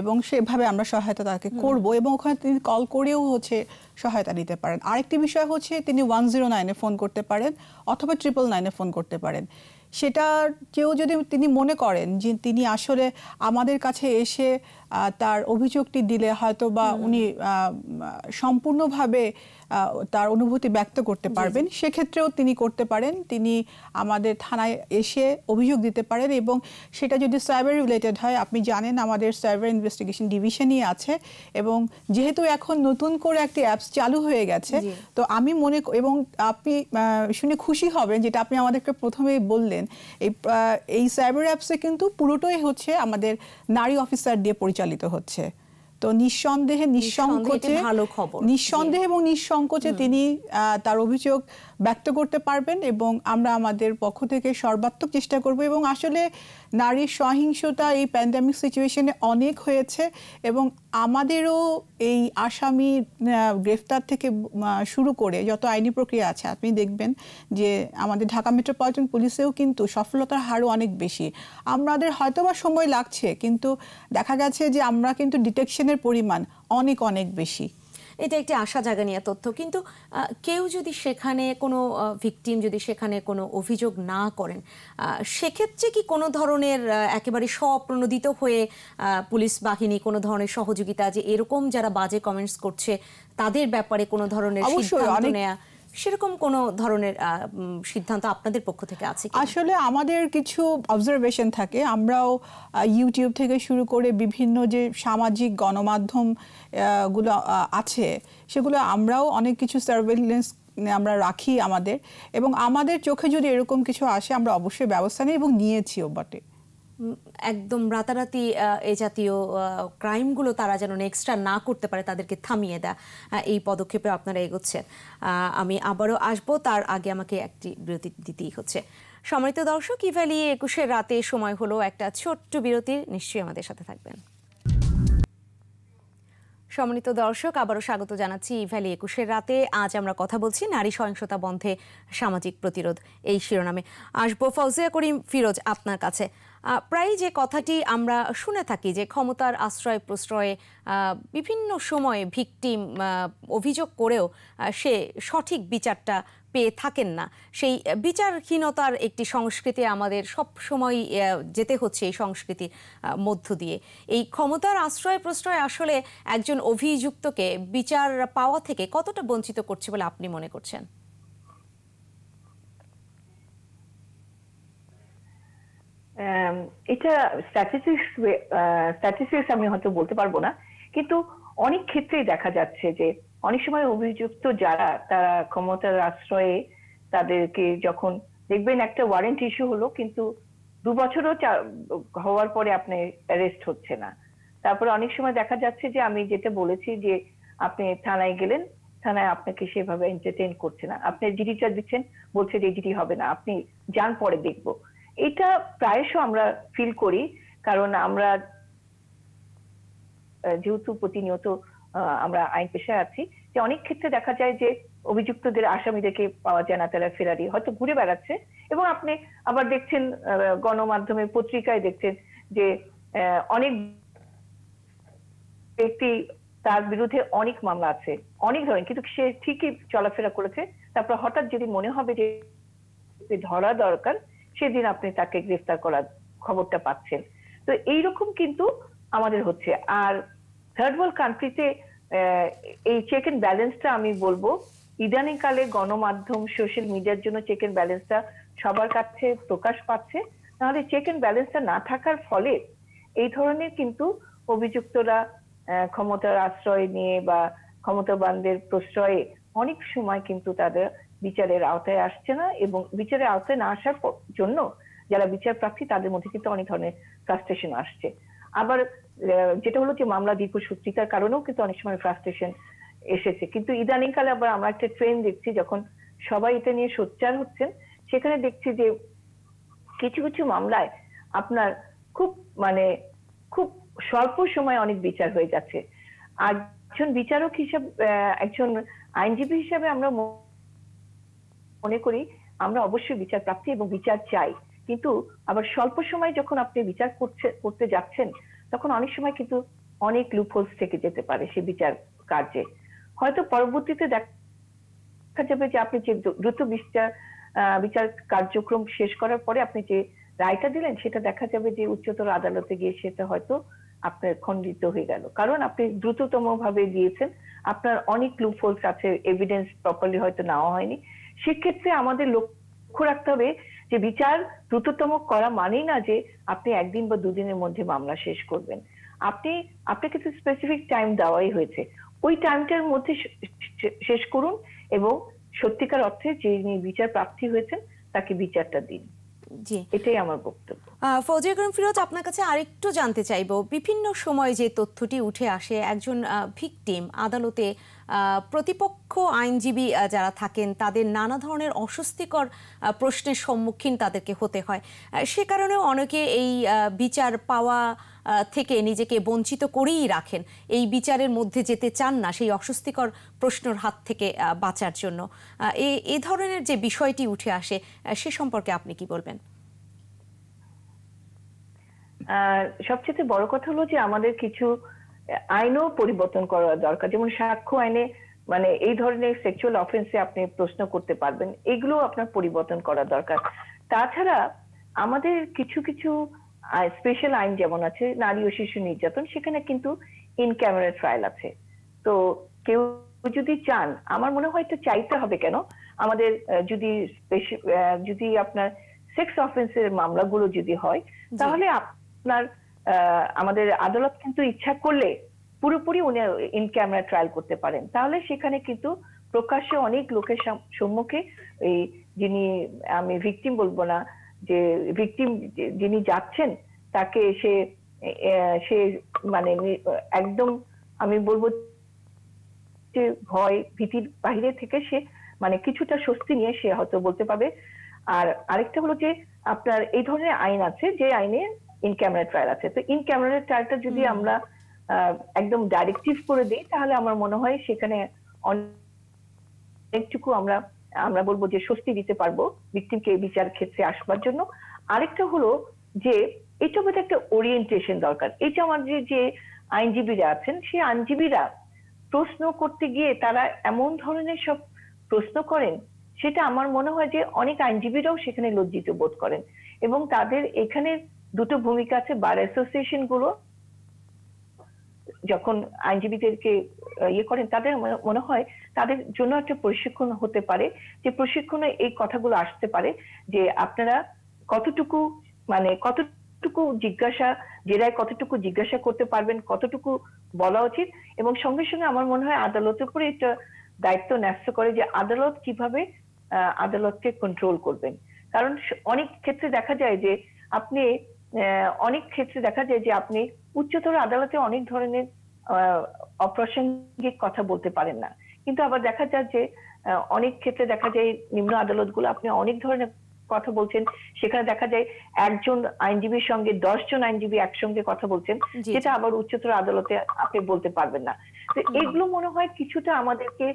এবং সেভাবে আমরা সহায়তা তাকে করব এবং ওখানে তিনি কল করেও হচ্ছে সহায়তা নিতে পারেন আরেকটি বিষয় হচ্ছে তিনি ওয়ান জিরো নাইনে ফোন করতে পারেন অথবা ট্রিপল নাইনে ফোন করতে পারেন সেটার চেয়েও যদি তিনি মনে করেন যে তিনি আসলে আমাদের কাছে এসে তার অভিযোগটি দিলে হয়তো বা উনি সম্পূর্ণভাবে তার অনুভূতি ব্যক্ত করতে পারবেন সেক্ষেত্রেও তিনি করতে পারেন তিনি আমাদের থানায় এসে অভিযোগ দিতে পারেন এবং সেটা যদি সাইবার রিলেটেড হয় আপনি জানেন আমাদের সাইবার ইনভেস্টিগেশন ডিভিশনই আছে এবং যেহেতু এখন নতুন করে একটি অ্যাপস চালু হয়ে গেছে তো আমি মনে এবং আপনি শুনে খুশি হবেন যেটা আপনি আমাদেরকে প্রথমেই বললেন এই এই সাইবার অ্যাপসে কিন্তু পুরোটাই হচ্ছে আমাদের নারী অফিসার দিয়ে পরিচালিত হচ্ছে তো নিঃসন্দেহে নিঃসংকোচে ভালো খবর নিঃসন্দেহে এবং নিঃসংকোচে তিনি তার অভিযোগ ব্যক্ত করতে পারবেন এবং আমরা আমাদের পক্ষ থেকে সর্বাত্মক চেষ্টা করব এবং আসলে নারীর সহিংসতা এই প্যান্ডামিক সিচুয়েশনে অনেক হয়েছে এবং আমাদেরও এই আসামি গ্রেফতার থেকে শুরু করে যত আইনি প্রক্রিয়া আছে আপনি দেখবেন যে আমাদের ঢাকা মেট্রোপলিটন পুলিশেও কিন্তু সফলতার হারও অনেক বেশি আমাদের হয়তো বা সময় লাগছে কিন্তু দেখা গেছে যে আমরা কিন্তু ডিটেকশনের পরিমাণ অনেক অনেক বেশি এটা একটি আশা জাগানিয়া তথ্য কিন্তু কেউ যদি সেখানে কোনো ভিকটিম যদি সেখানে কোনো অভিযোগ না করেন সেক্ষেত্রে কি কোনো ধরনের একেবারে স্বপ্রণোদিত হয়ে পুলিশ বাহিনী কোনো ধরনের সহযোগিতা যে এরকম যারা বাজে কমেন্টস করছে তাদের ব্যাপারে কোনো ধরনের সিদ্ধান্ত নেওয়া সেরকম কোনো ধরনের সিদ্ধান্ত আপনাদের পক্ষ থেকে আছে আসলে আমাদের কিছু অবজারভেশন থাকে আমরাও ইউটিউব থেকে শুরু করে বিভিন্ন যে সামাজিক গণমাধ্যম গুলো আছে সেগুলো আমরাও অনেক কিছু সার্ভেলেন্স মানে আমরা রাখি আমাদের এবং আমাদের চোখে যদি এরকম কিছু আসে আমরা অবশ্যই ব্যবস্থা নিই এবং নিয়েছিও বটে একদম রাতারাতি এ জাতীয় ক্রাইমগুলো তারা যেন নেক্সটটা না করতে পারে তাদেরকে থামিয়ে দেয় এই পদক্ষেপে আপনারা এগোচ্ছেন আমি আবারও আসব তার আগে আমাকে একটি বিরতি দিতেই হচ্ছে সম্মানিত দর্শক ইভ্যালি একুশের রাতে সময় হলো একটা ছোট্ট বিরতির নিশ্চয়ই আমাদের সাথে থাকবেন সম্মানিত দর্শক আবারও স্বাগত জানাচ্ছি ভ্যালি একুশের রাতে আজ আমরা কথা বলছি নারী সহিংসতা বন্ধে সামাজিক প্রতিরোধ এই শিরোনামে আসবো ফৌজিয়া করিম ফিরোজ আপনার কাছে প্রায় যে কথাটি আমরা শুনে থাকি যে ক্ষমতার আশ্রয় প্রশ্রয়ে বিভিন্ন সময়ে ভিকটিম অভিযোগ করেও সে সঠিক বিচারটা পেয়ে থাকেন না সেই বিচারহীনতার একটি সংস্কৃতি আমাদের সব সময় যেতে হচ্ছে এই সংস্কৃতির মধ্য দিয়ে এই ক্ষমতার আশ্রয় প্রশ্রয় আসলে একজন অভিযুক্তকে বিচার পাওয়া থেকে কতটা বঞ্চিত করছে বলে আপনি মনে করছেন এটা স্ট্যাটিস্টিক্স স্ট্যাটিস্টিক্স আমি হয়তো বলতে পারবো না কিন্তু অনেক ক্ষেত্রেই দেখা যাচ্ছে যে অনেক সময় অভিযুক্ত যারা তারা ক্ষমতার আশ্রয়ে তাদেরকে যখন দেখবেন একটা ওয়ারেন্ট ইস্যু হলো কিন্তু দু বছরও হওয়ার পরে আপনি অ্যারেস্ট হচ্ছে না তারপরে অনেক সময় দেখা যাচ্ছে যে আমি যেটা বলেছি যে আপনি থানায় গেলেন থানায় আপনাকে সেভাবে এন্টারটেইন করছে না আপনি জিডিটা দিচ্ছেন বলছে যে জিডি হবে না আপনি যান পরে দেখব এটা প্রায়শ আমরা ফিল করি কারণ আমরা যেহেতু প্রতিনিয়ত আমরা আইন পেশায় আছি যে অনেক ক্ষেত্রে দেখা যায় যে অভিযুক্তদের আসামিদেরকে পাওয়া যায় না তারা ফেরারি হয়তো ঘুরে বেড়াচ্ছে এবং আপনি আবার দেখছেন গণমাধ্যমে পত্রিকায় দেখছেন যে অনেক ব্যক্তি তার বিরুদ্ধে অনেক মামলা আছে অনেক ধরনের কিন্তু সে ঠিকই চলাফেরা করেছে তারপর হঠাৎ যদি মনে হবে যে ধরা দরকার সেদিন আপনি তাকে গ্রেফতার করার খবরটা পাচ্ছেন তো এইরকম কিন্তু আমাদের হচ্ছে আর থার্ড ওয়ার্ল্ড কান্ট্রিতে এই চেক এন্ড ব্যালেন্সটা আমি বলবো ইদানিং কালে গণমাধ্যম সোশ্যাল মিডিয়ার জন্য চেক এন্ড ব্যালেন্সটা সবার কাছে প্রকাশ পাচ্ছে তাহলে চেক এন্ড ব্যালেন্সটা না থাকার ফলে এই ধরনের কিন্তু অভিযুক্তরা ক্ষমতার আশ্রয় নিয়ে বা ক্ষমতাবানদের প্রশ্রয়ে অনেক সময় কিন্তু তাদের বিচারের আওতায় আসছে না এবং বিচারের আওতায় না আসার জন্য যারা বিচার প্রার্থী তাদের মধ্যে কিন্তু অনেক ধরনের ফ্রাস্ট্রেশন আসছে আবার যেটা হলো যে মামলা দীর্ঘ দীর্ঘসূত্রিতার কারণেও কিন্তু অনেক সময় ফ্রাস্ট্রেশন এসেছে কিন্তু ইদানিংকালে আবার আমরা একটা ট্রেন দেখছি যখন সবাই এটা নিয়ে সোচ্চার হচ্ছেন সেখানে দেখছি যে কিছু কিছু মামলায় আপনার খুব মানে খুব স্বল্প সময় অনেক বিচার হয়ে যাচ্ছে আর একজন বিচারক হিসাব একজন আইনজীবী হিসাবে আমরা মনে করি আমরা অবশ্যই বিচার প্রাপ্তি এবং বিচার চাই কিন্তু আবার স্বল্প সময় যখন আপনি বিচার করতে যাচ্ছেন তখন অনেক সময় কিন্তু অনেক লুপহোলস থেকে যেতে পারে সে বিচার কার্যে হয়তো পরবর্তীতে দেখা যাবে যে আপনি যে দ্রুত বিচার বিচার কার্যক্রম শেষ করার পরে আপনি যে রায়টা দিলেন সেটা দেখা যাবে যে উচ্চতর আদালতে গিয়ে সেটা হয়তো আপনার খণ্ডিত হয়ে গেল কারণ আপনি দ্রুততম ভাবে দিয়েছেন আপনার অনেক লুপহোলস আছে এভিডেন্স প্রপারলি হয়তো নেওয়া হয়নি সেক্ষেত্রে আমাদের লক্ষ্য রাখতে হবে যে বিচার দ্রুততম করা মানেই না যে আপনি একদিন বা দুদিনের মধ্যে মামলা শেষ করবেন আপনি আপনাকে তো স্পেসিফিক টাইম দেওয়াই হয়েছে ওই টাইমটার মধ্যে শেষ করুন এবং সত্যিকার অর্থে যে বিচার প্রাপ্তি হয়েছেন তাকে বিচারটা দিন এটাই আমার বক্তব্য ফৌজিয়া করিম ফিরোজ আপনার কাছে আরেকটু জানতে চাইব বিভিন্ন সময় যে তথ্যটি উঠে আসে একজন ভিকটিম আদালতে প্রতিপক্ষ আইনজীবী যারা থাকেন তাদের নানা ধরনের অস্বস্তিকর প্রশ্নের সম্মুখীন তাদেরকে হতে হয় সে কারণেও অনেকে এই বিচার পাওয়া থেকে নিজেকে বঞ্চিত করেই রাখেন এই বিচারের মধ্যে যেতে চান না সেই অস্বস্তিকর প্রশ্নর হাত থেকে বাঁচার জন্য এ ধরনের যে বিষয়টি উঠে আসে সে সম্পর্কে আপনি কি বলবেন সবচেয়ে বড় কথা হলো যে আমাদের কিছু আহ আইনও পরিবর্তন করা দরকার যেমন সাক্ষ্য আইনে মানে এই ধরনের সেক্সুয়াল অফেন্সে আপনি প্রশ্ন করতে পারবেন এগুলো আপনার পরিবর্তন করা দরকার তাছাড়া আমাদের কিছু কিছু স্পেশাল আইন যেমন আছে নারী ও শিশু নির্যাতন সেখানে কিন্তু ইন ক্যামেরা ট্রায়াল আছে তো কেউ যদি চান আমার মনে হয় একটু চাইতে হবে কেন আমাদের যদি যদি আপনার সেক্স অফেন্সের মামলাগুলো যদি হয় তাহলে আপনার আমাদের আদালত কিন্তু ইচ্ছা করলে পুরোপুরি উনি ইন ক্যামেরা ট্রায়াল করতে পারেন তাহলে সেখানে কিন্তু প্রকাশ্যে অনেক লোকের সম্মুখে এই যিনি আমি ভিকটিম বলবো না যে ভিকটিম যিনি যাচ্ছেন তাকে সে সে মানে একদম আমি বলবো যে ভয় ভীতির বাহিরে থেকে সে মানে কিছুটা স্বস্তি নিয়ে সে হয়তো বলতে পারবে আর আরেকটা হলো যে আপনার এই ধরনের আইন আছে যে আইনে ইন ক্যামেরা ট্রায়াল আছে তো ইন ক্যামেরা ট্রায়ালটা যদি আমরা একদম ডাইরেক্টিভ করে দিই তাহলে আমার মনে হয় সেখানে অনেকটুকু আমরা আমরা বলবো যে স্বস্তি দিতে পারবো ভিক্টিমকে এই বিচার ক্ষেত্রে আসবার জন্য আরেকটা হলো যে এটা বোধ একটা ওরিয়েন্টেশন দরকার এটা আমাদের যে আইনজীবীরা আছেন সেই আইনজীবীরা প্রশ্ন করতে গিয়ে তারা এমন ধরনের সব প্রশ্ন করেন সেটা আমার মনে হয় যে অনেক আইনজীবীরাও সেখানে লজ্জিত বোধ করেন এবং তাদের এখানে দুটো ভূমিকা আছে বার অ্যাসোসিয়েশন গুলো যখন আইনজীবীদেরকে ইয়ে করেন তাদের মনে হয় তাদের জন্য একটা প্রশিক্ষণ হতে পারে যে প্রশিক্ষণে এই কথাগুলো আসতে পারে যে আপনারা কতটুকু মানে কতটুকু জিজ্ঞাসা জেরায় কতটুকু জিজ্ঞাসা করতে পারবেন কতটুকু বলা উচিত এবং সঙ্গে সঙ্গে আমার মনে হয় আদালতের উপরে একটা দায়িত্ব ন্যস্ত করে যে আদালত কিভাবে আদালতকে কন্ট্রোল করবেন কারণ অনেক ক্ষেত্রে দেখা যায় যে আপনি অনেক ক্ষেত্রে দেখা যায় যে আপনি উচ্চতর আদালতে অনেক ধরনের অপ্রাসঙ্গিক কথা বলতে পারেন না কিন্তু আবার দেখা যায় যে অনেক ক্ষেত্রে দেখা যায় নিম্ন আদালতগুলো আপনি অনেক ধরনের কথা বলছেন সেখানে দেখা যায় একজন আইনজীবীর সঙ্গে দশজন আইনজীবী একসঙ্গে কথা বলছেন যেটা আবার উচ্চতর আদালতে আপনি বলতে পারবেন না তো এগুলো মনে হয় কিছুটা আমাদেরকে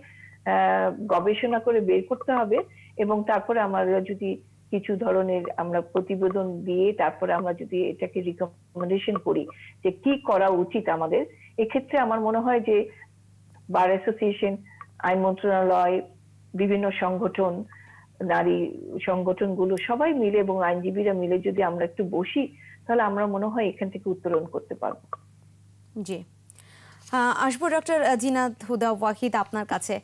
গবেষণা করে বের করতে হবে এবং তারপরে আমরা যদি কিছু ধরনের আমরা প্রতিবেদন দিয়ে তারপরে আমরা যদি এটাকে রিকমেন্ডেশন করি যে কি করা উচিত আমাদের এক্ষেত্রে আমার মনে হয় যে বার অ্যাসোসিয়েশন আইন মন্ত্রণালয় বিভিন্ন সংগঠন নারী সংগঠনগুলো সবাই মিলে এবং আইনজীবীরা মিলে যদি আমরা একটু বসি তাহলে আমরা মনে হয় এখান থেকে উত্তরণ করতে পারবো জি আসবো ডক্টর জিনাত হুদা ওয়াহিদ আপনার কাছে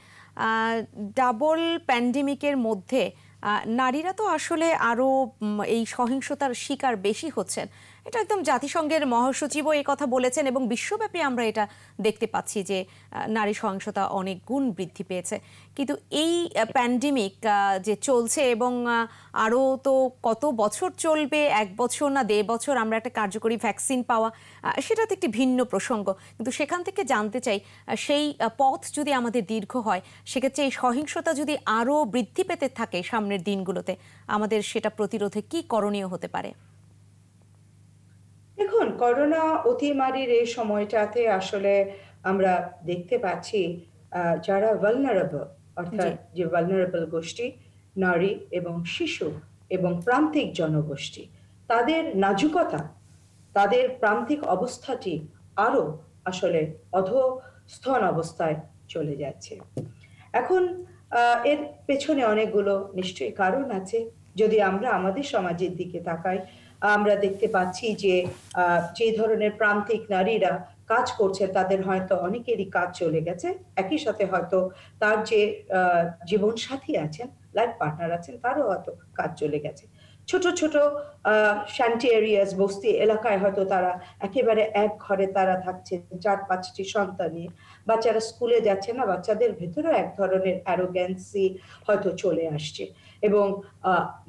ডাবল প্যান্ডেমিকের মধ্যে নারীরা তো আসলে আরও এই সহিংসতার শিকার বেশি হচ্ছেন এটা একদম জাতিসংঘের মহাসচিবও এই কথা বলেছেন এবং বিশ্বব্যাপী আমরা এটা দেখতে পাচ্ছি যে নারী সহিংসতা অনেক গুণ বৃদ্ধি পেয়েছে কিন্তু এই প্যান্ডেমিক যে চলছে এবং আরও তো কত বছর চলবে এক বছর না দেড় বছর আমরা একটা কার্যকরী ভ্যাকসিন পাওয়া সেটা তো একটি ভিন্ন প্রসঙ্গ কিন্তু সেখান থেকে জানতে চাই সেই পথ যদি আমাদের দীর্ঘ হয় সেক্ষেত্রে এই সহিংসতা যদি আরও বৃদ্ধি পেতে থাকে সামনের দিনগুলোতে আমাদের সেটা প্রতিরোধে কি করণীয় হতে পারে দেখুন করোনা অতিমারির এই সময়টাতে আসলে আমরা দেখতে পাচ্ছি যারা ভালনারেবল অর্থাৎ যে ভালনারেবল গোষ্ঠী নারী এবং শিশু এবং প্রান্তিক জনগোষ্ঠী তাদের নাজুকতা তাদের প্রান্তিক অবস্থাটি আরও আসলে অধস্থন অবস্থায় চলে যাচ্ছে এখন এর পেছনে অনেকগুলো নিশ্চয়ই কারণ আছে যদি আমরা আমাদের সমাজের দিকে তাকাই আমরা দেখতে পাচ্ছি যে যে ধরনের প্রান্তিক নারীরা কাজ করছে তাদের হয়তো অনেকেরই কাজ চলে গেছে একই সাথে হয়তো তার যে জীবন সাথী আছেন লাইফ পার্টনার আছেন তারও হয়তো কাজ চলে গেছে ছোট ছোট শান্তি এরিয়াস বস্তি এলাকায় হয়তো তারা একেবারে এক ঘরে তারা থাকছে চার পাঁচটি সন্তান নিয়ে বাচ্চারা স্কুলে যাচ্ছে না বাচ্চাদের ভেতরেও এক ধরনের অ্যারোগ্যান্সি হয়তো চলে আসছে এবং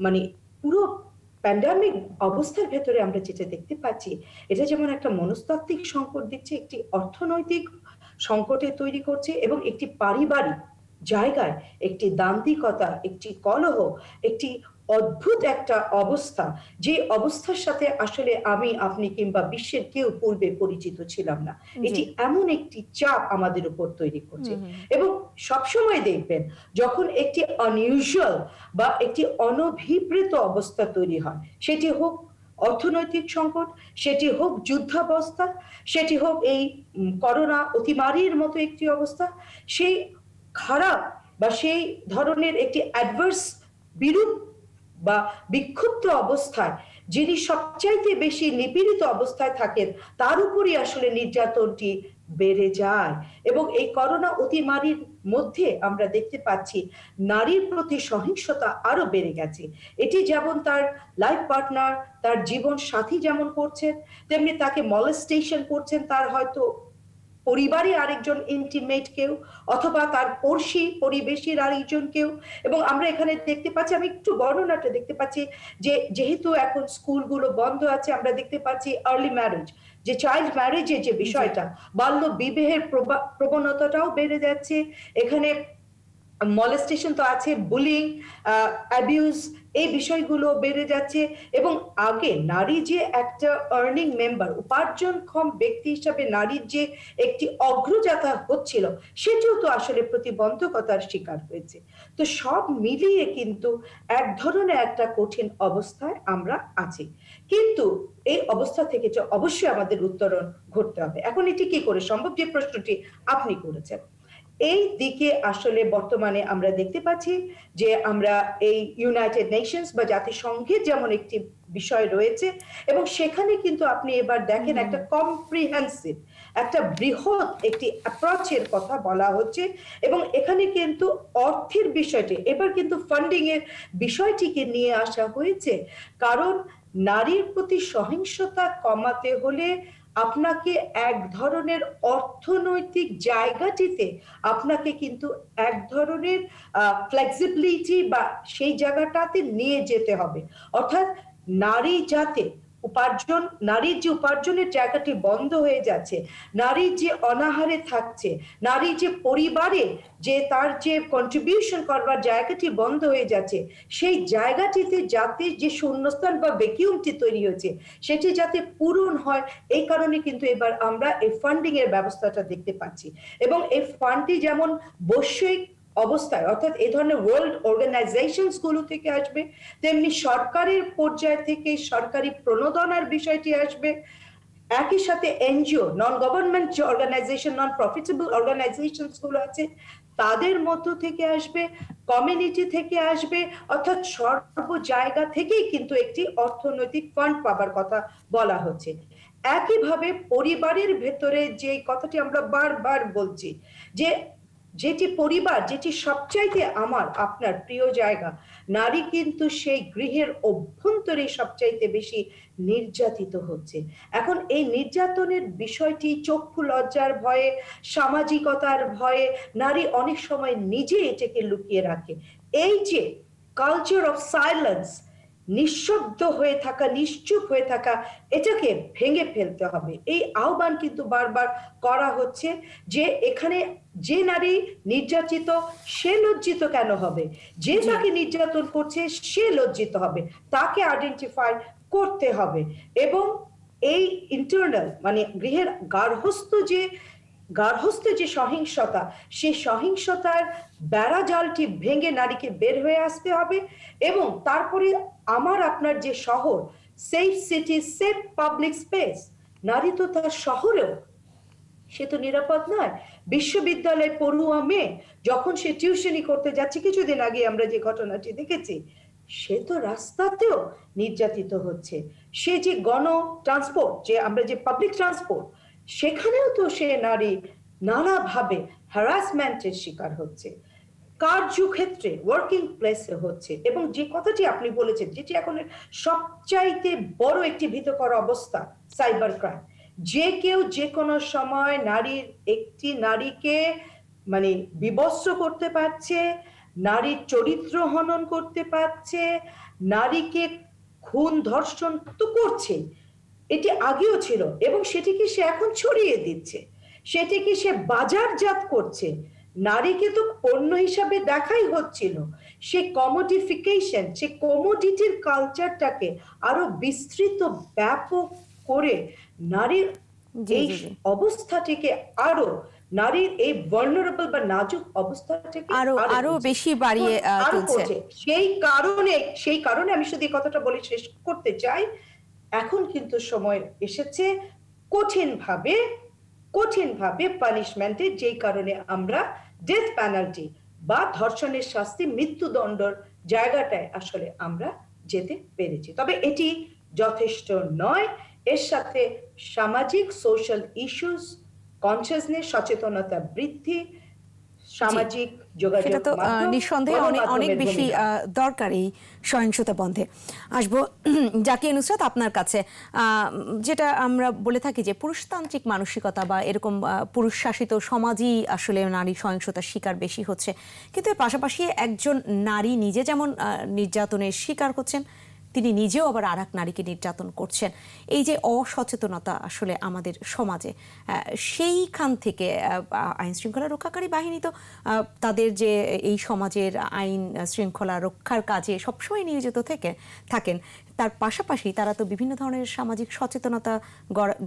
মানে পুরো প্যান্ডামিক অবস্থার ভেতরে আমরা যেটা দেখতে পাচ্ছি এটা যেমন একটা মনস্তাত্ত্বিক সংকট দিচ্ছে একটি অর্থনৈতিক সংকটে তৈরি করছে এবং একটি পারিবারিক জায়গায় একটি দান্তিকতা একটি কলহ একটি অদ্ভুত একটা অবস্থা যে অবস্থার সাথে আসলে আমি আপনি কিংবা বিশ্বের কেউ পূর্বে পরিচিত ছিলাম না এটি এমন একটি চাপ আমাদের উপর তৈরি করছে এবং সবসময় দেখবেন যখন একটি আনইউজুয়াল বা একটি অনভিপ্রেত অবস্থা তৈরি হয় সেটি হোক অর্থনৈতিক সংকট সেটি হোক যুদ্ধাবস্থা সেটি হোক এই করোনা অতিমারির মতো একটি অবস্থা সেই খারাপ বা সেই ধরনের একটি অ্যাডভার্স বিরূপ বা বিক্ষুব্ধ অবস্থায় যিনি সবচাইতে বেশি নিপীড়িত অবস্থায় থাকেন তার উপরই আসলে নির্যাতনটি বেড়ে যায় এবং এই করোনা অতিমারির মধ্যে আমরা দেখতে পাচ্ছি নারীর প্রতি সহিংসতা আরো বেড়ে গেছে এটি যেমন তার লাইফ পার্টনার তার জীবন সাথী যেমন করছেন তেমনি তাকে মলেস্টেশন করছেন তার হয়তো পরিবারের আরেকজন ইন্টিমেট কেউ অথবা তার পড়শি পরিবেশের আরেকজন কেউ এবং আমরা এখানে দেখতে পাচ্ছি আমি একটু বর্ণনাটা দেখতে পাচ্ছি যে যেহেতু এখন স্কুলগুলো বন্ধ আছে আমরা দেখতে পাচ্ছি আর্লি ম্যারেজ যে চাইল্ড ম্যারেজের যে বিষয়টা বাল্য বিবাহের প্রবণতাটাও বেড়ে যাচ্ছে এখানে মলেস্টেশন তো আছে বুলিং অ্যাবিউজ uh, এই বিষয়গুলো বেড়ে যাচ্ছে এবং আগে নারী যে একটা আর্নিং মেম্বার উপার্জনক্ষম ব্যক্তি হিসাবে নারীর যে একটি অগ্রযাত্রা হচ্ছিল সেটিও তো আসলে প্রতিবন্ধকতার শিকার হয়েছে তো সব মিলিয়ে কিন্তু এক ধরনের একটা কঠিন অবস্থায় আমরা আছি কিন্তু এই অবস্থা থেকে অবশ্যই আমাদের উত্তরণ ঘটতে হবে এখন এটি কি করে সম্ভব যে প্রশ্নটি আপনি করেছেন এই দিকে আসলে বর্তমানে আমরা দেখতে পাচ্ছি যে আমরা এই ইউনাইটেড নেশনস বা জাতিসংঘের যেমন একটি বিষয় রয়েছে এবং সেখানে কিন্তু আপনি এবার দেখেন একটা কম্প্রিহেন্সিভ একটা বৃহৎ একটি অ্যাপ্রোচের কথা বলা হচ্ছে এবং এখানে কিন্তু অর্থের বিষয়টি এবার কিন্তু ফান্ডিং এর বিষয়টিকে নিয়ে আসা হয়েছে কারণ নারীর প্রতি সহিংসতা কমাতে হলে আপনাকে এক ধরনের অর্থনৈতিক জায়গাটিতে আপনাকে কিন্তু এক ধরনের ফ্লেক্সিবিলিটি বা সেই জায়গাটাতে নিয়ে যেতে হবে অর্থাৎ নারী যাতে উপার্জন নারীর যে উপার্জনের জায়গাটি বন্ধ হয়ে যাচ্ছে নারীর যে অনাহারে থাকছে নারী যে পরিবারে যে তার যে কন্ট্রিবিউশন করবার জায়গাটি বন্ধ হয়ে যাচ্ছে সেই জায়গাটিতে যাতে যে শূন্যস্থান বা ভ্যাকিউমটি তৈরি হয়েছে সেটি যাতে পূরণ হয় এই কারণে কিন্তু এবার আমরা এই ফান্ডিং এর ব্যবস্থাটা দেখতে পাচ্ছি এবং এই ফান্ডটি যেমন বৈশ্বিক অবস্থায় অর্থাৎ এ ধরনের ওয়ার্ল্ড অর্গানাইজেশন গুলো থেকে আসবে তেমনি সরকারের পর্যায় থেকে সরকারি প্রণোদনার বিষয়টি আসবে একই সাথে এনজিও নন গভর্নমেন্ট যে অর্গানাইজেশন নন প্রফিটেবল অর্গানাইজেশন গুলো আছে তাদের মধ্য থেকে আসবে কমিউনিটি থেকে আসবে অর্থাৎ সর্ব জায়গা থেকেই কিন্তু একটি অর্থনৈতিক ফান্ড পাবার কথা বলা হচ্ছে একইভাবে পরিবারের ভেতরে যে কথাটি আমরা বারবার বলছি যে যেটি পরিবার যেটি সবচাইতে আমার আপনার প্রিয় জায়গা নারী কিন্তু সেই গৃহের অভ্যন্তরে সবচাইতে বেশি নির্যাতিত হচ্ছে এখন এই নির্যাতনের বিষয়টি চক্ষু লজ্জার ভয়ে সামাজিকতার ভয়ে নারী অনেক সময় নিজে এটাকে লুকিয়ে রাখে এই যে কালচার অফ সাইলেন্স নিঃশব্দ হয়ে থাকা নিশ্চুপ হয়ে থাকা এটাকে ভেঙে ফেলতে হবে এই আহ্বান কিন্তু বারবার করা হচ্ছে যে এখানে যে নারী নির্যাতিত সে লজ্জিত কেন হবে যে তাকে নির্যাতন করছে সে লজ্জিত হবে তাকে আইডেন্টিফাই করতে হবে এবং এই ইন্টারনাল মানে গৃহের গার্হস্থ্য যে গার্হস্থ্য যে সহিংসতা সেই সহিংসতার বেড়া জালটি ভেঙে নারীকে বের হয়ে আসতে হবে এবং তারপরে আমার আপনার যে শহর safe city safe public space নারী তো তার শহরেও সে তো নিরাপদ নয় বিশ্ববিদ্যালয়ে পড়ুয়া মেয়ে যখন সে টিউশনি করতে যাচ্ছে কিছুদিন আগে আমরা যে ঘটনাটি দেখেছি সে তো রাস্তাতেও নির্যাতিত হচ্ছে সে যে গণ ট্রান্সপোর্ট যে আমরা যে পাবলিক ট্রান্সপোর্ট সেখানেও তো সে নারী নানাভাবে হ্যারাসমেন্টের শিকার হচ্ছে কার্যক্ষেত্রে ওয়ার্কিং প্লেসে হচ্ছে এবং যে কথাটি আপনি বলেছেন যেটি এখন সবচাইতে বড় একটি ভীতকর অবস্থা সাইবার ক্রাইম যে কেউ যে কোনো সময় নারীর একটি নারীকে মানে বিবস্ত করতে পারছে নারীর চরিত্র হনন করতে পারছে নারীকে খুন ধর্ষণ তো করছে এটি আগেও ছিল এবং সেটিকে সে এখন ছড়িয়ে দিচ্ছে সেটিকে সে বাজারজাত করছে নারীকে তো পণ্য হিসাবে দেখাই হচ্ছিল সে কমোডিফিকেশন সে কমোডিটির কালচারটাকে আরো বিস্তৃত ব্যাপক করে নারীর এই অবস্থাটিকে আরো নারীর এই ভালনারেবল বা নাজুক অবস্থাটাকে আরো আরো বেশি বাড়িয়ে তুলছে সেই কারণে সেই কারণে আমি শুধু এই কথাটা বলে শেষ করতে চাই এখন কিন্তু সময় এসেছে কঠিনভাবে কঠিনভাবে পানিশমেন্টের যেই কারণে আমরা ডেথ পেনাল্টি বা ধর্ষণের শাস্তি মৃত্যুদণ্ডর জায়গাটায় আসলে আমরা যেতে পেরেছি তবে এটি যথেষ্ট নয় এর সাথে সামাজিক সোশ্যাল ইস্যুস কনসিয়াসনেস সচেতনতা বৃদ্ধি সামাজিক তো নিঃসন্দেহে অনেক অনেক বেশি দরকার এই সহিংসতা বন্ধে আসব নুসরাত আপনার কাছে যেটা আমরা বলে থাকি যে পুরুষতান্ত্রিক মানসিকতা বা এরকম পুরুষ শাসিত সমাজই আসলে নারী সহিংসতার শিকার বেশি হচ্ছে কিন্তু এর পাশাপাশি একজন নারী নিজে যেমন নির্যাতনের শিকার হচ্ছেন তিনি নিজেও আবার আর এক নারীকে নির্যাতন করছেন এই যে অসচেতনতা আসলে আমাদের সমাজে সেইখান থেকে আইন শৃঙ্খলা রক্ষাকারী বাহিনী তো তাদের যে এই সমাজের আইন শৃঙ্খলা রক্ষার কাজে সবসময় নিয়োজিত থেকে থাকেন তার পাশাপাশি তারা তো বিভিন্ন ধরনের সামাজিক সচেতনতা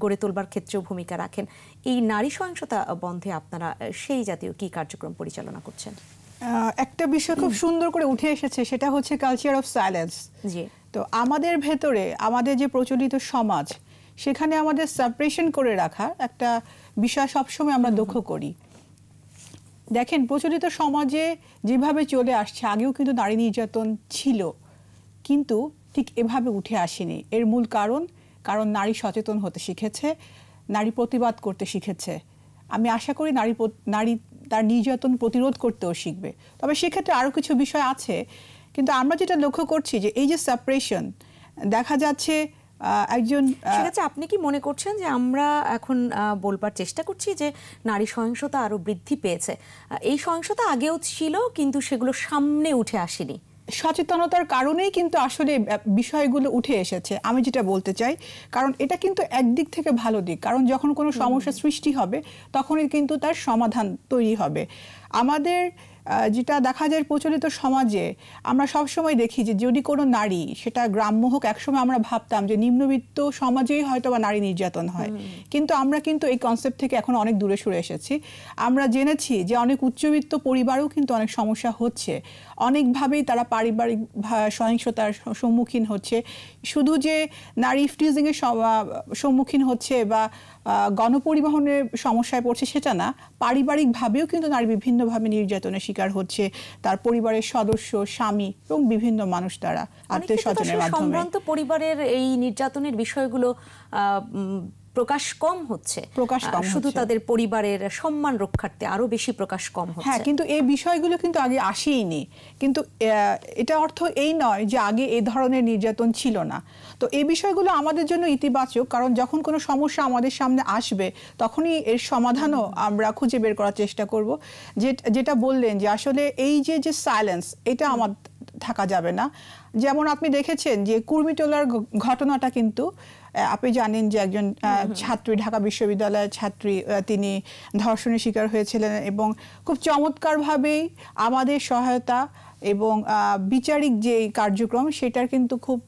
গড়ে তোলবার ক্ষেত্রেও ভূমিকা রাখেন এই নারী সহিংসতা বন্ধে আপনারা সেই জাতীয় কি কার্যক্রম পরিচালনা করছেন একটা বিষয় খুব সুন্দর করে উঠে এসেছে সেটা হচ্ছে কালচার অফ সাইলেন্স জি তো আমাদের ভেতরে আমাদের যে প্রচলিত সমাজ সেখানে আমাদের সাপারেশন করে রাখার একটা বিষয় সবসময় আমরা লক্ষ্য করি দেখেন প্রচলিত সমাজে যেভাবে চলে আসছে আগেও কিন্তু নারী নির্যাতন ছিল কিন্তু ঠিক এভাবে উঠে আসেনি এর মূল কারণ কারণ নারী সচেতন হতে শিখেছে নারী প্রতিবাদ করতে শিখেছে আমি আশা করি নারী নারী তার নির্যাতন প্রতিরোধ করতেও শিখবে তবে সেক্ষেত্রে আরও কিছু বিষয় আছে কিন্তু আমরা যেটা লক্ষ্য করছি যে এই যে সাপারেশন দেখা যাচ্ছে একজন ঠিক আছে আপনি কি মনে করছেন যে আমরা এখন বলবার চেষ্টা করছি যে নারী সহিংসতা আরও বৃদ্ধি পেয়েছে এই সহিংসতা আগেও ছিল কিন্তু সেগুলো সামনে উঠে আসেনি সচেতনতার কারণেই কিন্তু আসলে বিষয়গুলো উঠে এসেছে আমি যেটা বলতে চাই কারণ এটা কিন্তু একদিক থেকে ভালো দিক কারণ যখন কোনো সমস্যা সৃষ্টি হবে তখনই কিন্তু তার সমাধান তৈরি হবে আমাদের যেটা দেখা যায় প্রচলিত সমাজে আমরা সবসময় দেখি যে যদি কোনো নারী সেটা গ্রাম্য হোক একসময় আমরা ভাবতাম যে নিম্নবিত্ত সমাজেই হয়তো বা নারী নির্যাতন হয় কিন্তু আমরা কিন্তু এই কনসেপ্ট থেকে এখন অনেক দূরে সরে এসেছি আমরা জেনেছি যে অনেক উচ্চবিত্ত পরিবারও কিন্তু অনেক সমস্যা হচ্ছে অনেকভাবেই তারা পারিবারিক সহিংসতার সম্মুখীন হচ্ছে শুধু যে নারী ইফটিজিংয়ের সম্মুখীন হচ্ছে বা গণপরিবহনের সমস্যায় পড়ছে সেটা না পারিবারিকভাবেও কিন্তু নারী বিভিন্নভাবে নির্যাতনের শিকার হচ্ছে তার পরিবারের সদস্য স্বামী এবং বিভিন্ন মানুষ দ্বারা আত্মীয় স্বজনের মাধ্যমে পরিবারের এই নির্যাতনের বিষয়গুলো প্রকাশ কম হচ্ছে প্রকাশ কম শুধু তাদের পরিবারের সম্মান রক্ষার্থে আরো বেশি প্রকাশ কম হচ্ছে হ্যাঁ কিন্তু এই বিষয়গুলো কিন্তু আগে আসেইনি কিন্তু এটা অর্থ এই নয় যে আগে এই ধরনের নির্যাতন ছিল না তো এই বিষয়গুলো আমাদের জন্য ইতিবাচক কারণ যখন কোনো সমস্যা আমাদের সামনে আসবে তখনই এর সমাধানও আমরা খুঁজে বের করার চেষ্টা করব যেটা বললেন যে আসলে এই যে যে সাইলেন্স এটা আমার থাকা যাবে না যেমন আপনি দেখেছেন যে কুর্মিটোলার ঘটনাটা কিন্তু আপনি জানেন যে একজন ছাত্রী ঢাকা বিশ্ববিদ্যালয়ের ছাত্রী তিনি ধর্ষণের শিকার হয়েছিলেন এবং খুব চমৎকারভাবেই আমাদের সহায়তা এবং বিচারিক যে কার্যক্রম সেটার কিন্তু খুব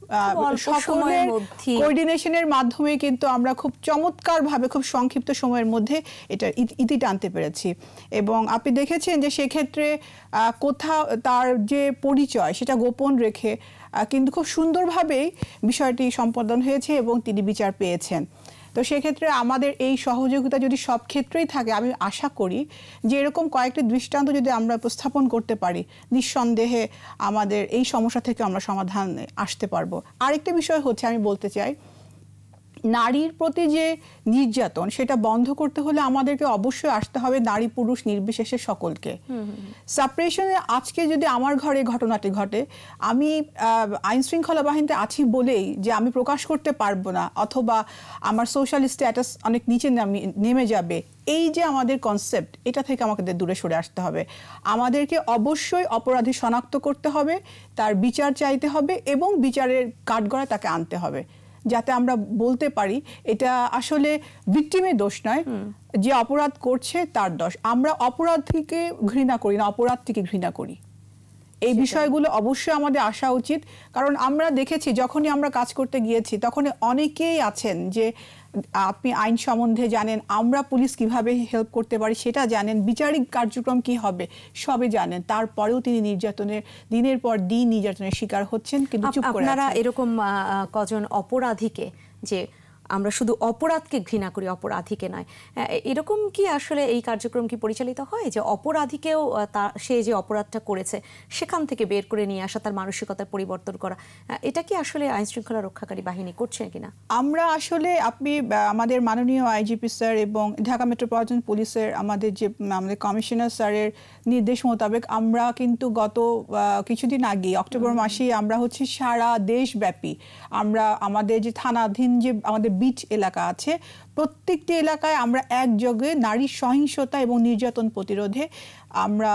সকলের মাধ্যমে কিন্তু আমরা খুব চমৎকারভাবে খুব সংক্ষিপ্ত সময়ের মধ্যে এটা ইতি টানতে পেরেছি এবং আপনি দেখেছেন যে সেক্ষেত্রে কোথাও তার যে পরিচয় সেটা গোপন রেখে কিন্তু খুব সুন্দরভাবেই বিষয়টি সম্পাদন হয়েছে এবং তিনি বিচার পেয়েছেন তো সেক্ষেত্রে আমাদের এই সহযোগিতা যদি সব ক্ষেত্রেই থাকে আমি আশা করি যে এরকম কয়েকটি দৃষ্টান্ত যদি আমরা উপস্থাপন করতে পারি নিঃসন্দেহে আমাদের এই সমস্যা থেকে আমরা সমাধান আসতে পারবো আরেকটি বিষয় হচ্ছে আমি বলতে চাই নারীর প্রতি যে নির্যাতন সেটা বন্ধ করতে হলে আমাদেরকে অবশ্যই আসতে হবে নারী পুরুষ নির্বিশেষে সকলকে সাপারেশনে আজকে যদি আমার ঘরে ঘটনাটি ঘটে আমি আইন শৃঙ্খলা বাহিনীতে আছি বলেই যে আমি প্রকাশ করতে পারবো না অথবা আমার সোশ্যাল স্ট্যাটাস অনেক নিচে নেমে যাবে এই যে আমাদের কনসেপ্ট এটা থেকে আমাকে দূরে সরে আসতে হবে আমাদেরকে অবশ্যই অপরাধী শনাক্ত করতে হবে তার বিচার চাইতে হবে এবং বিচারের কাঠগড়ায় তাকে আনতে হবে যাতে আমরা বলতে পারি এটা আসলে ভিক্টিমে দোষ নয় যে অপরাধ করছে তার দোষ আমরা অপরাধীকে ঘৃণা করি না অপরাধটিকে ঘৃণা করি এই বিষয়গুলো অবশ্যই আমাদের আসা উচিত কারণ আমরা দেখেছি যখনই আমরা কাজ করতে গিয়েছি তখন অনেকেই আছেন যে আপনি আইন সম্বন্ধে জানেন আমরা পুলিশ কিভাবে হেল্প করতে পারি সেটা জানেন বিচারিক কার্যক্রম কি হবে সবে জানেন তারপরেও তিনি নির্যাতনের দিনের পর দিন নির্যাতনের শিকার হচ্ছেন কিন্তু আপনারা এরকম কজন অপরাধীকে যে আমরা শুধু অপরাধকে ঘৃণা করি অপরাধীকে নয় এরকম কি আসলে এই কার্যক্রম কি পরিচালিত হয় যে অপরাধীকেও তা সে যে অপরাধটা করেছে সেখান থেকে বের করে নিয়ে আসা তার মানসিকতার পরিবর্তন করা এটা কি আসলে আইন শৃঙ্খলা রক্ষাকারী বাহিনী করছে কিনা আমরা আসলে আপনি আমাদের মাননীয় আইজিপি স্যার এবং ঢাকা মেট্রোপলিটন পুলিশের আমাদের যে আমাদের কমিশনার স্যারের নির্দেশ মোতাবেক আমরা কিন্তু গত কিছুদিন আগে অক্টোবর মাসেই আমরা হচ্ছে সারা দেশব্যাপী আমরা আমাদের যে থানাধীন যে আমাদের বিট এলাকা আছে প্রত্যেকটি এলাকায় আমরা একযোগে নারী সহিংসতা এবং নির্যাতন প্রতিরোধে আমরা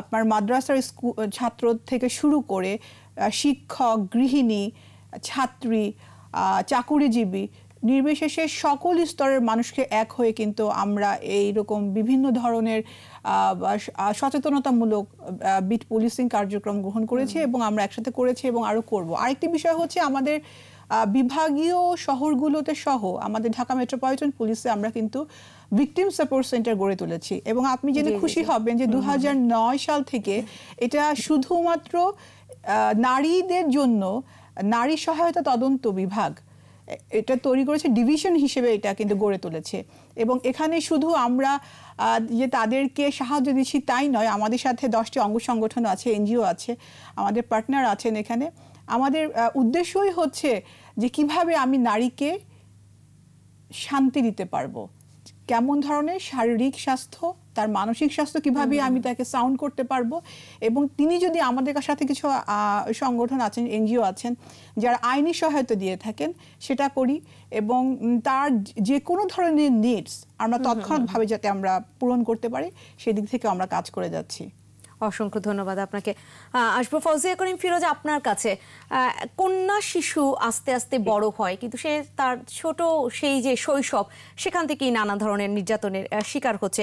আপনার মাদ্রাসার স্কুল ছাত্র থেকে শুরু করে শিক্ষক গৃহিণী ছাত্রী চাকুরিজীবী নির্বিশেষে সকল স্তরের মানুষকে এক হয়ে কিন্তু আমরা এই রকম বিভিন্ন ধরনের সচেতনতামূলক বিট পুলিশিং কার্যক্রম গ্রহণ করেছি এবং আমরা একসাথে করেছি এবং আরও করব আরেকটি বিষয় হচ্ছে আমাদের বিভাগীয় শহরগুলোতে সহ আমাদের ঢাকা মেট্রোপলিটন পুলিশে আমরা কিন্তু ভিকটিম সাপোর্ট সেন্টার গড়ে তুলেছি এবং আপনি জেনে খুশি হবেন যে দু সাল থেকে এটা শুধুমাত্র নারীদের জন্য নারী সহায়তা তদন্ত বিভাগ এটা তৈরি করেছে ডিভিশন হিসেবে এটা কিন্তু গড়ে তুলেছে এবং এখানে শুধু আমরা যে তাদেরকে সাহায্য দিচ্ছি তাই নয় আমাদের সাথে দশটি অঙ্গ সংগঠন আছে এনজিও আছে আমাদের পার্টনার আছেন এখানে আমাদের উদ্দেশ্যই হচ্ছে যে কিভাবে আমি নারীকে শান্তি দিতে পারবো কেমন ধরনের শারীরিক স্বাস্থ্য তার মানসিক স্বাস্থ্য কিভাবে আমি তাকে সাউন্ড করতে পারবো এবং তিনি যদি আমাদের সাথে কিছু সংগঠন আছেন এনজিও আছেন যারা আইনি সহায়তা দিয়ে থাকেন সেটা করি এবং তার যে কোনো ধরনের নিডস আমরা তৎক্ষণাৎভাবে যাতে আমরা পূরণ করতে পারি সেদিক থেকে আমরা কাজ করে যাচ্ছি অসংখ্য ধন্যবাদ আপনাকে আসবো ফৌজিয়া করিম ফিরোজ আপনার কাছে কন্যা শিশু আস্তে আস্তে বড় হয় কিন্তু সে তার ছোট সেই যে শৈশব সেখান থেকেই নানা ধরনের নির্যাতনের শিকার হচ্ছে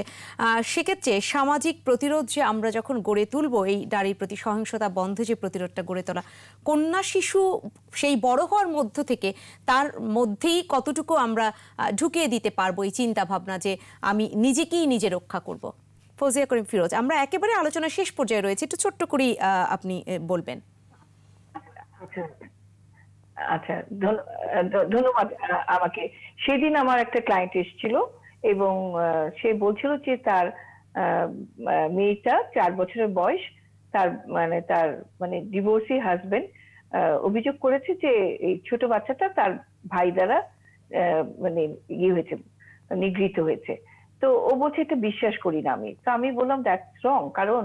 সেক্ষেত্রে সামাজিক প্রতিরোধ যে আমরা যখন গড়ে তুলব এই নারীর প্রতি সহিংসতা বন্ধ যে প্রতিরোধটা গড়ে তোলা কন্যা শিশু সেই বড় হওয়ার মধ্য থেকে তার মধ্যেই কতটুকু আমরা ঢুকিয়ে দিতে পারবো এই চিন্তা ভাবনা যে আমি নিজেকেই নিজে রক্ষা করবো ফৌজিয়া করিম ফিরোজ আমরা একেবারে আলোচনা শেষ পর্যায়ে রয়েছে একটু ছোট্ট করে আপনি বলবেন আচ্ছা ধন্যবাদ আমাকে সেদিন আমার একটা ক্লায়েন্ট এসেছিল এবং সে বলছিল যে তার মেয়েটা চার বছরের বয়স তার মানে তার মানে ডিভোর্সি হাজবেন্ড অভিযোগ করেছে যে এই ছোট বাচ্চাটা তার ভাই দ্বারা মানে ইয়ে হয়েছে নিগৃহীত হয়েছে তো ও বলছে এটা বিশ্বাস করি না আমি তো আমি বললাম দ্যাটস রং কারণ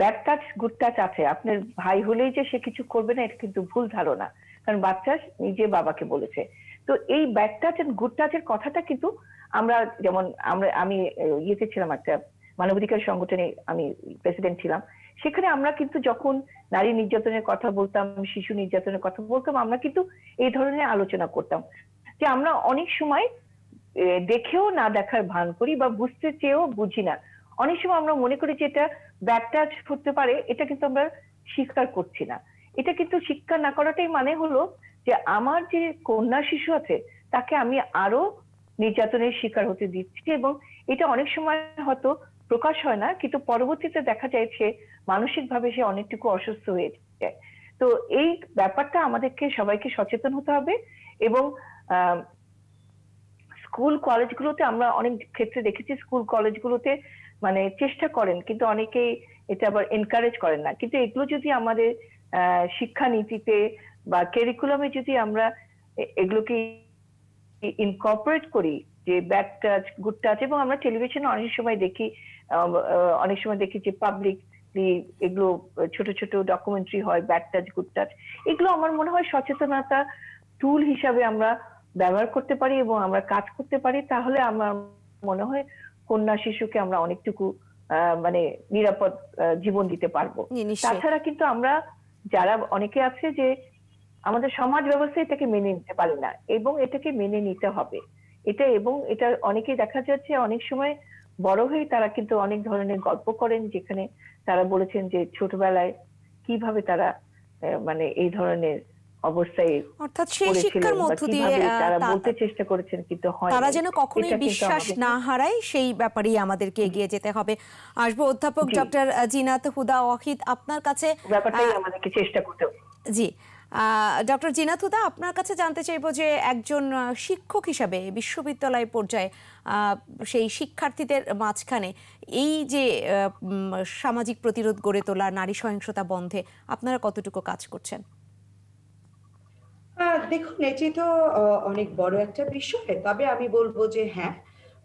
ব্যাড টাচ গুড টাচ আছে আপনার ভাই হলেই যে সে কিছু করবে না এটা কিন্তু ভুল ধারণা কারণ বাচ্চা নিজে বাবাকে বলেছে তো এই ব্যাড টাচ এন্ড গুড টাচের কথাটা কিন্তু আমরা যেমন আমরা আমি ইয়েতে ছিলাম একটা মানবাধিকার সংগঠনে আমি প্রেসিডেন্ট ছিলাম সেখানে আমরা কিন্তু যখন নারী নির্যাতনের কথা বলতাম শিশু নির্যাতনের কথা বলতাম আমরা কিন্তু এই ধরনের আলোচনা করতাম যে আমরা অনেক সময় দেখেও না দেখার ভান করি বা বুঝতে চেয়েও বুঝি না অনেক সময় আমরা মনে করি যে এটা ব্যাড টাচ হতে পারে এটা কিন্তু আমরা স্বীকার করছি না এটা কিন্তু শিক্ষা না করাটাই মানে হলো যে আমার যে কন্যা শিশু আছে তাকে আমি আরো নির্যাতনের শিকার হতে দিচ্ছি এবং এটা অনেক সময় হয়তো প্রকাশ হয় না কিন্তু পরবর্তীতে দেখা যায় সে মানসিকভাবে সে অনেকটুকু অসুস্থ হয়ে যায় তো এই ব্যাপারটা আমাদেরকে সবাইকে সচেতন হতে হবে এবং আহ স্কুল কলেজগুলোতে আমরা অনেক ক্ষেত্রে দেখেছি স্কুল কলেজগুলোতে মানে চেষ্টা করেন কিন্তু অনেকেই এটা আবার এনকারেজ করেন না কিন্তু এগুলো যদি আমাদের শিক্ষানীতিতে বা ক্যারিকুলামে যদি আমরা এগুলোকে ইনকর্পোরেট করি যে ব্যাড টাচ গুড টাচ এবং আমরা টেলিভিশনে অনেক সময় দেখি অনেক সময় দেখি যে পাবলিক এগুলো ছোট ছোট ডকুমেন্টারি হয় ব্যাড টাচ গুড টাচ এগুলো আমার মনে হয় সচেতনতা টুল হিসাবে আমরা ব্যবহার করতে পারি এবং আমরা কাজ করতে পারি তাহলে আমার মনে হয় কন্যা শিশুকে আমরা অনেকটুকু মানে নিরাপদ জীবন দিতে পারবো তাছাড়া কিন্তু আমরা যারা অনেকে আছে যে আমাদের সমাজ ব্যবস্থা এটাকে মেনে নিতে পারে না এবং এটাকে মেনে নিতে হবে এটা এবং এটা অনেকে দেখা যাচ্ছে অনেক সময় বড় হয়ে তারা কিন্তু অনেক ধরনের গল্প করেন যেখানে তারা বলেছেন যে ছোটবেলায় কিভাবে তারা মানে এই ধরনের অবশ্যই অর্থাৎ সেই শিক্ষার মধ্য দিয়ে বলতে চেষ্টা করেছেন কিন্তু হয় তারা যেন কখনোই বিশ্বাস না হারায় সেই ব্যাপারেই আমাদেরকে এগিয়ে যেতে হবে আসবো অধ্যাপক ডক্টর জিনাত হুদা ওয়াহিদ আপনার কাছে ব্যাপারটাই আমাদেরকে চেষ্টা করতে জি ডক্টর জিনাত হুদা আপনার কাছে জানতে চাইব যে একজন শিক্ষক হিসাবে বিশ্ববিদ্যালয় পর্যায়ে সেই শিক্ষার্থীদের মাঝখানে এই যে সামাজিক প্রতিরোধ গড়ে তোলা নারী সহিংসতা বন্ধে আপনারা কতটুকু কাজ করছেন দেখুন এটি তো অনেক বড় একটা বিষয় তবে আমি বলবো যে হ্যাঁ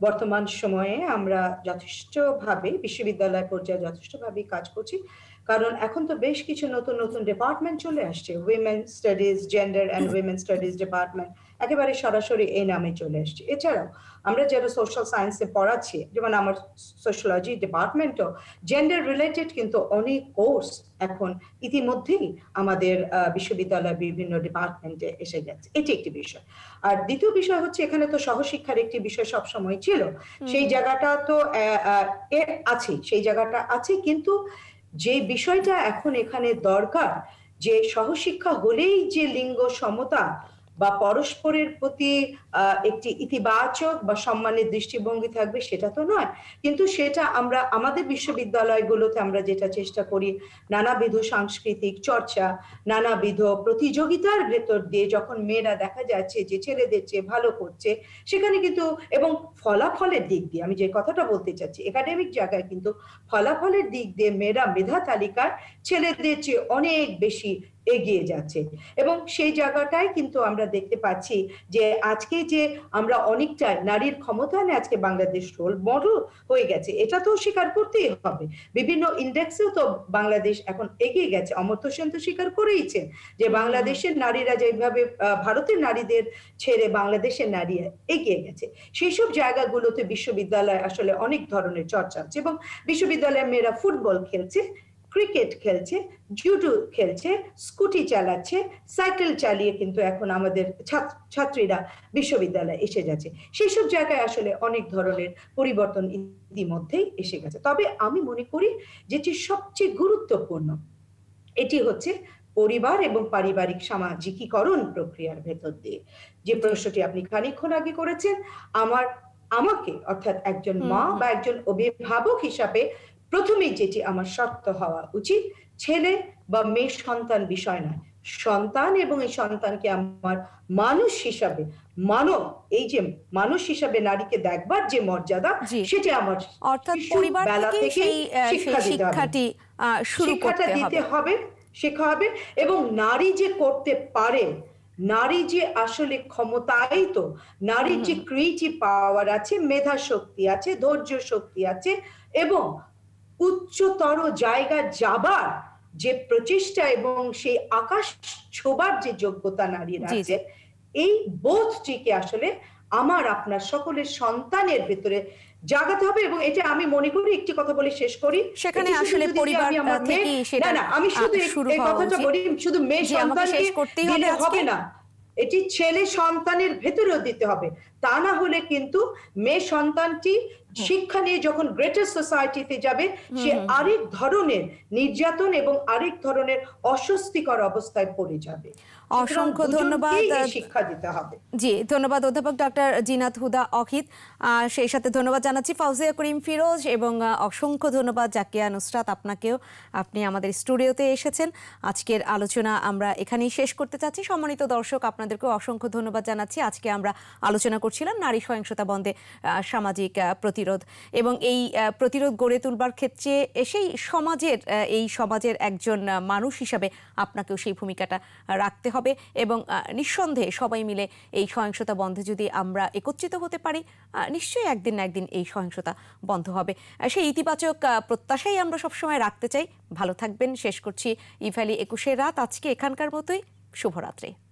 বর্তমান সময়ে আমরা যথেষ্টভাবে বিশ্ববিদ্যালয় পর্যায়ে যথেষ্টভাবে কাজ করছি কারণ এখন তো বেশ কিছু নতুন নতুন ডিপার্টমেন্ট চলে আসছে women studies gender and women studies department একেবারে সরাসরি এই নামে চলে আসছে এছাড়াও আমরা যারা সোশ্যাল সায়েন্সে পড়াচ্ছি যেমন আমার সোশ্যালজি ডিপার্টমেন্টও জেন্ডার রিলেটেড কিন্তু অনেক কোর্স এখন ইতিমধ্যেই আমাদের বিশ্ববিদ্যালয়ের বিভিন্ন ডিপার্টমেন্টে এসে গেছে এটি একটি বিষয় আর দ্বিতীয় বিষয় হচ্ছে এখানে তো সহশিক্ষার একটি বিষয় সবসময় ছিল সেই জায়গাটা তো আছে সেই জায়গাটা আছে কিন্তু যে বিষয়টা এখন এখানে দরকার যে সহশিক্ষা হলেই যে লিঙ্গ সমতা বা পরস্পরের প্রতি একটি ইতিবাচক বা সম্মানের দৃষ্টিভঙ্গি থাকবে সেটা তো নয় কিন্তু সেটা আমরা আমাদের বিশ্ববিদ্যালয়গুলোতে আমরা যেটা চেষ্টা করি নানাবিধ সাংস্কৃতিক চর্চা নানাবিধ প্রতিযোগিতার ভেতর দিয়ে যখন মেয়েরা দেখা যাচ্ছে যে ছেলেদের চেয়ে ভালো করছে সেখানে কিন্তু এবং ফলাফলের দিক দিয়ে আমি যে কথাটা বলতে চাচ্ছি একাডেমিক জায়গায় কিন্তু ফলাফলের দিক দিয়ে মেয়েরা মেধা তালিকার ছেলেদের চেয়ে অনেক বেশি এগিয়ে যাচ্ছে এবং সেই জায়গাটাই কিন্তু আমরা দেখতে পাচ্ছি যে আজকে যে আমরা অনেকটা নারীর ক্ষমতায়নে আজকে বাংলাদেশ রোল মডেল হয়ে গেছে এটা তো স্বীকার করতেই হবে বিভিন্ন ইন্ডেক্সেও তো বাংলাদেশ এখন এগিয়ে গেছে অমর্ত্য সেন তো স্বীকার করেইছেন যে বাংলাদেশের নারীরা যেভাবে ভারতের নারীদের ছেড়ে বাংলাদেশের নারী এগিয়ে গেছে সেই সব জায়গাগুলোতে বিশ্ববিদ্যালয় আসলে অনেক ধরনের চর্চা আছে এবং বিশ্ববিদ্যালয়ের মেয়েরা ফুটবল খেলছে ক্রিকেট খেলছে জুডো খেলছে স্কুটি চালাচ্ছে সাইকেল চালিয়ে কিন্তু এখন আমাদের ছাত্রীরা বিশ্ববিদ্যালয়ে এসে যাচ্ছে সেই সব জায়গায় আসলে অনেক ধরনের পরিবর্তন ইতিমধ্যেই এসে গেছে তবে আমি মনে করি যেটি সবচেয়ে গুরুত্বপূর্ণ এটি হচ্ছে পরিবার এবং পারিবারিক সামাজিকীকরণ প্রক্রিয়ার ভেতর দিয়ে যে প্রশ্নটি আপনি খানিক্ষণ আগে করেছেন আমার আমাকে অর্থাৎ একজন মা বা একজন অভিভাবক হিসাবে প্রথমে যেটি আমার শক্ত হওয়া উচিত ছেলে বা মেয়ে সন্তান বিষয় নয় সন্তান এবং এই সন্তানকে আমার মানুষ হিসাবে মানব এই যে মানুষ হিসাবে নারীকে দেখবার যে মর্যাদা সেটি আমার অর্থাৎ পরিবার থেকে শিক্ষাটি শুরু করতে দিতে হবে শেখা হবে এবং নারী যে করতে পারে নারী যে আসলে ক্ষমতাই তো নারীর যে ক্রিয়েটিভ পাওয়ার আছে মেধা শক্তি আছে ধৈর্য শক্তি আছে এবং উচ্চতর জায়গা যাবার যে প্রচেষ্টা এবং সেই আকাশ ছোবার যে যোগ্যতা নারীর আছে এই বোধটিকে আসলে আমার আপনার সকলের সন্তানের ভেতরে জাগাতে হবে এবং এটা আমি মনে করি একটি কথা বলে শেষ করি সেখানে আসলে পরিবার থেকে না আমি শুধু এই কথাটা বলি শুধু মেয়ে সন্তানকে হবে না এটি ছেলে সন্তানের ভেতরেও দিতে হবে তা না হলে কিন্তু মেয়ে সন্তানটি শিক্ষা নিয়ে যখন গ্রেটার সোসাইটিতে যাবে সে আরেক ধরনের নির্যাতন এবং আরেক ধরনের অস্বস্তিকর অবস্থায় পড়ে যাবে অসংখ্য ধন্যবাদ শিক্ষা দিতে হবে জি ধন্যবাদ অধ্যাপক ডক্টর জিনাত হুদা অখিত সেই সাথে ধন্যবাদ জানাচ্ছি ফাউজিয়া করিম ফিরোজ এবং অসংখ্য ধন্যবাদ জাকিয়া নুসরাত আপনাকেও আপনি আমাদের স্টুডিওতে এসেছেন আজকের আলোচনা আমরা এখানেই শেষ করতে চাচ্ছি সম্মানিত দর্শক আপনাদেরকেও অসংখ্য ধন্যবাদ জানাচ্ছি আজকে আমরা আলোচনা করছিলাম নারী সহিংসতা বন্ধে সামাজিক প্রতি প্রতিরোধ এবং এই প্রতিরোধ গড়ে তুলবার ক্ষেত্রে সেই সমাজের এই সমাজের একজন মানুষ হিসাবে আপনাকেও সেই ভূমিকাটা রাখতে হবে এবং নিঃসন্দেহে সবাই মিলে এই সহিংসতা বন্ধে যদি আমরা একত্রিত হতে পারি নিশ্চয়ই একদিন না একদিন এই সহিংসতা বন্ধ হবে সেই ইতিবাচক প্রত্যাশাই আমরা সবসময় রাখতে চাই ভালো থাকবেন শেষ করছি ইভ্যালি একুশে রাত আজকে এখানকার মতোই শুভরাত্রি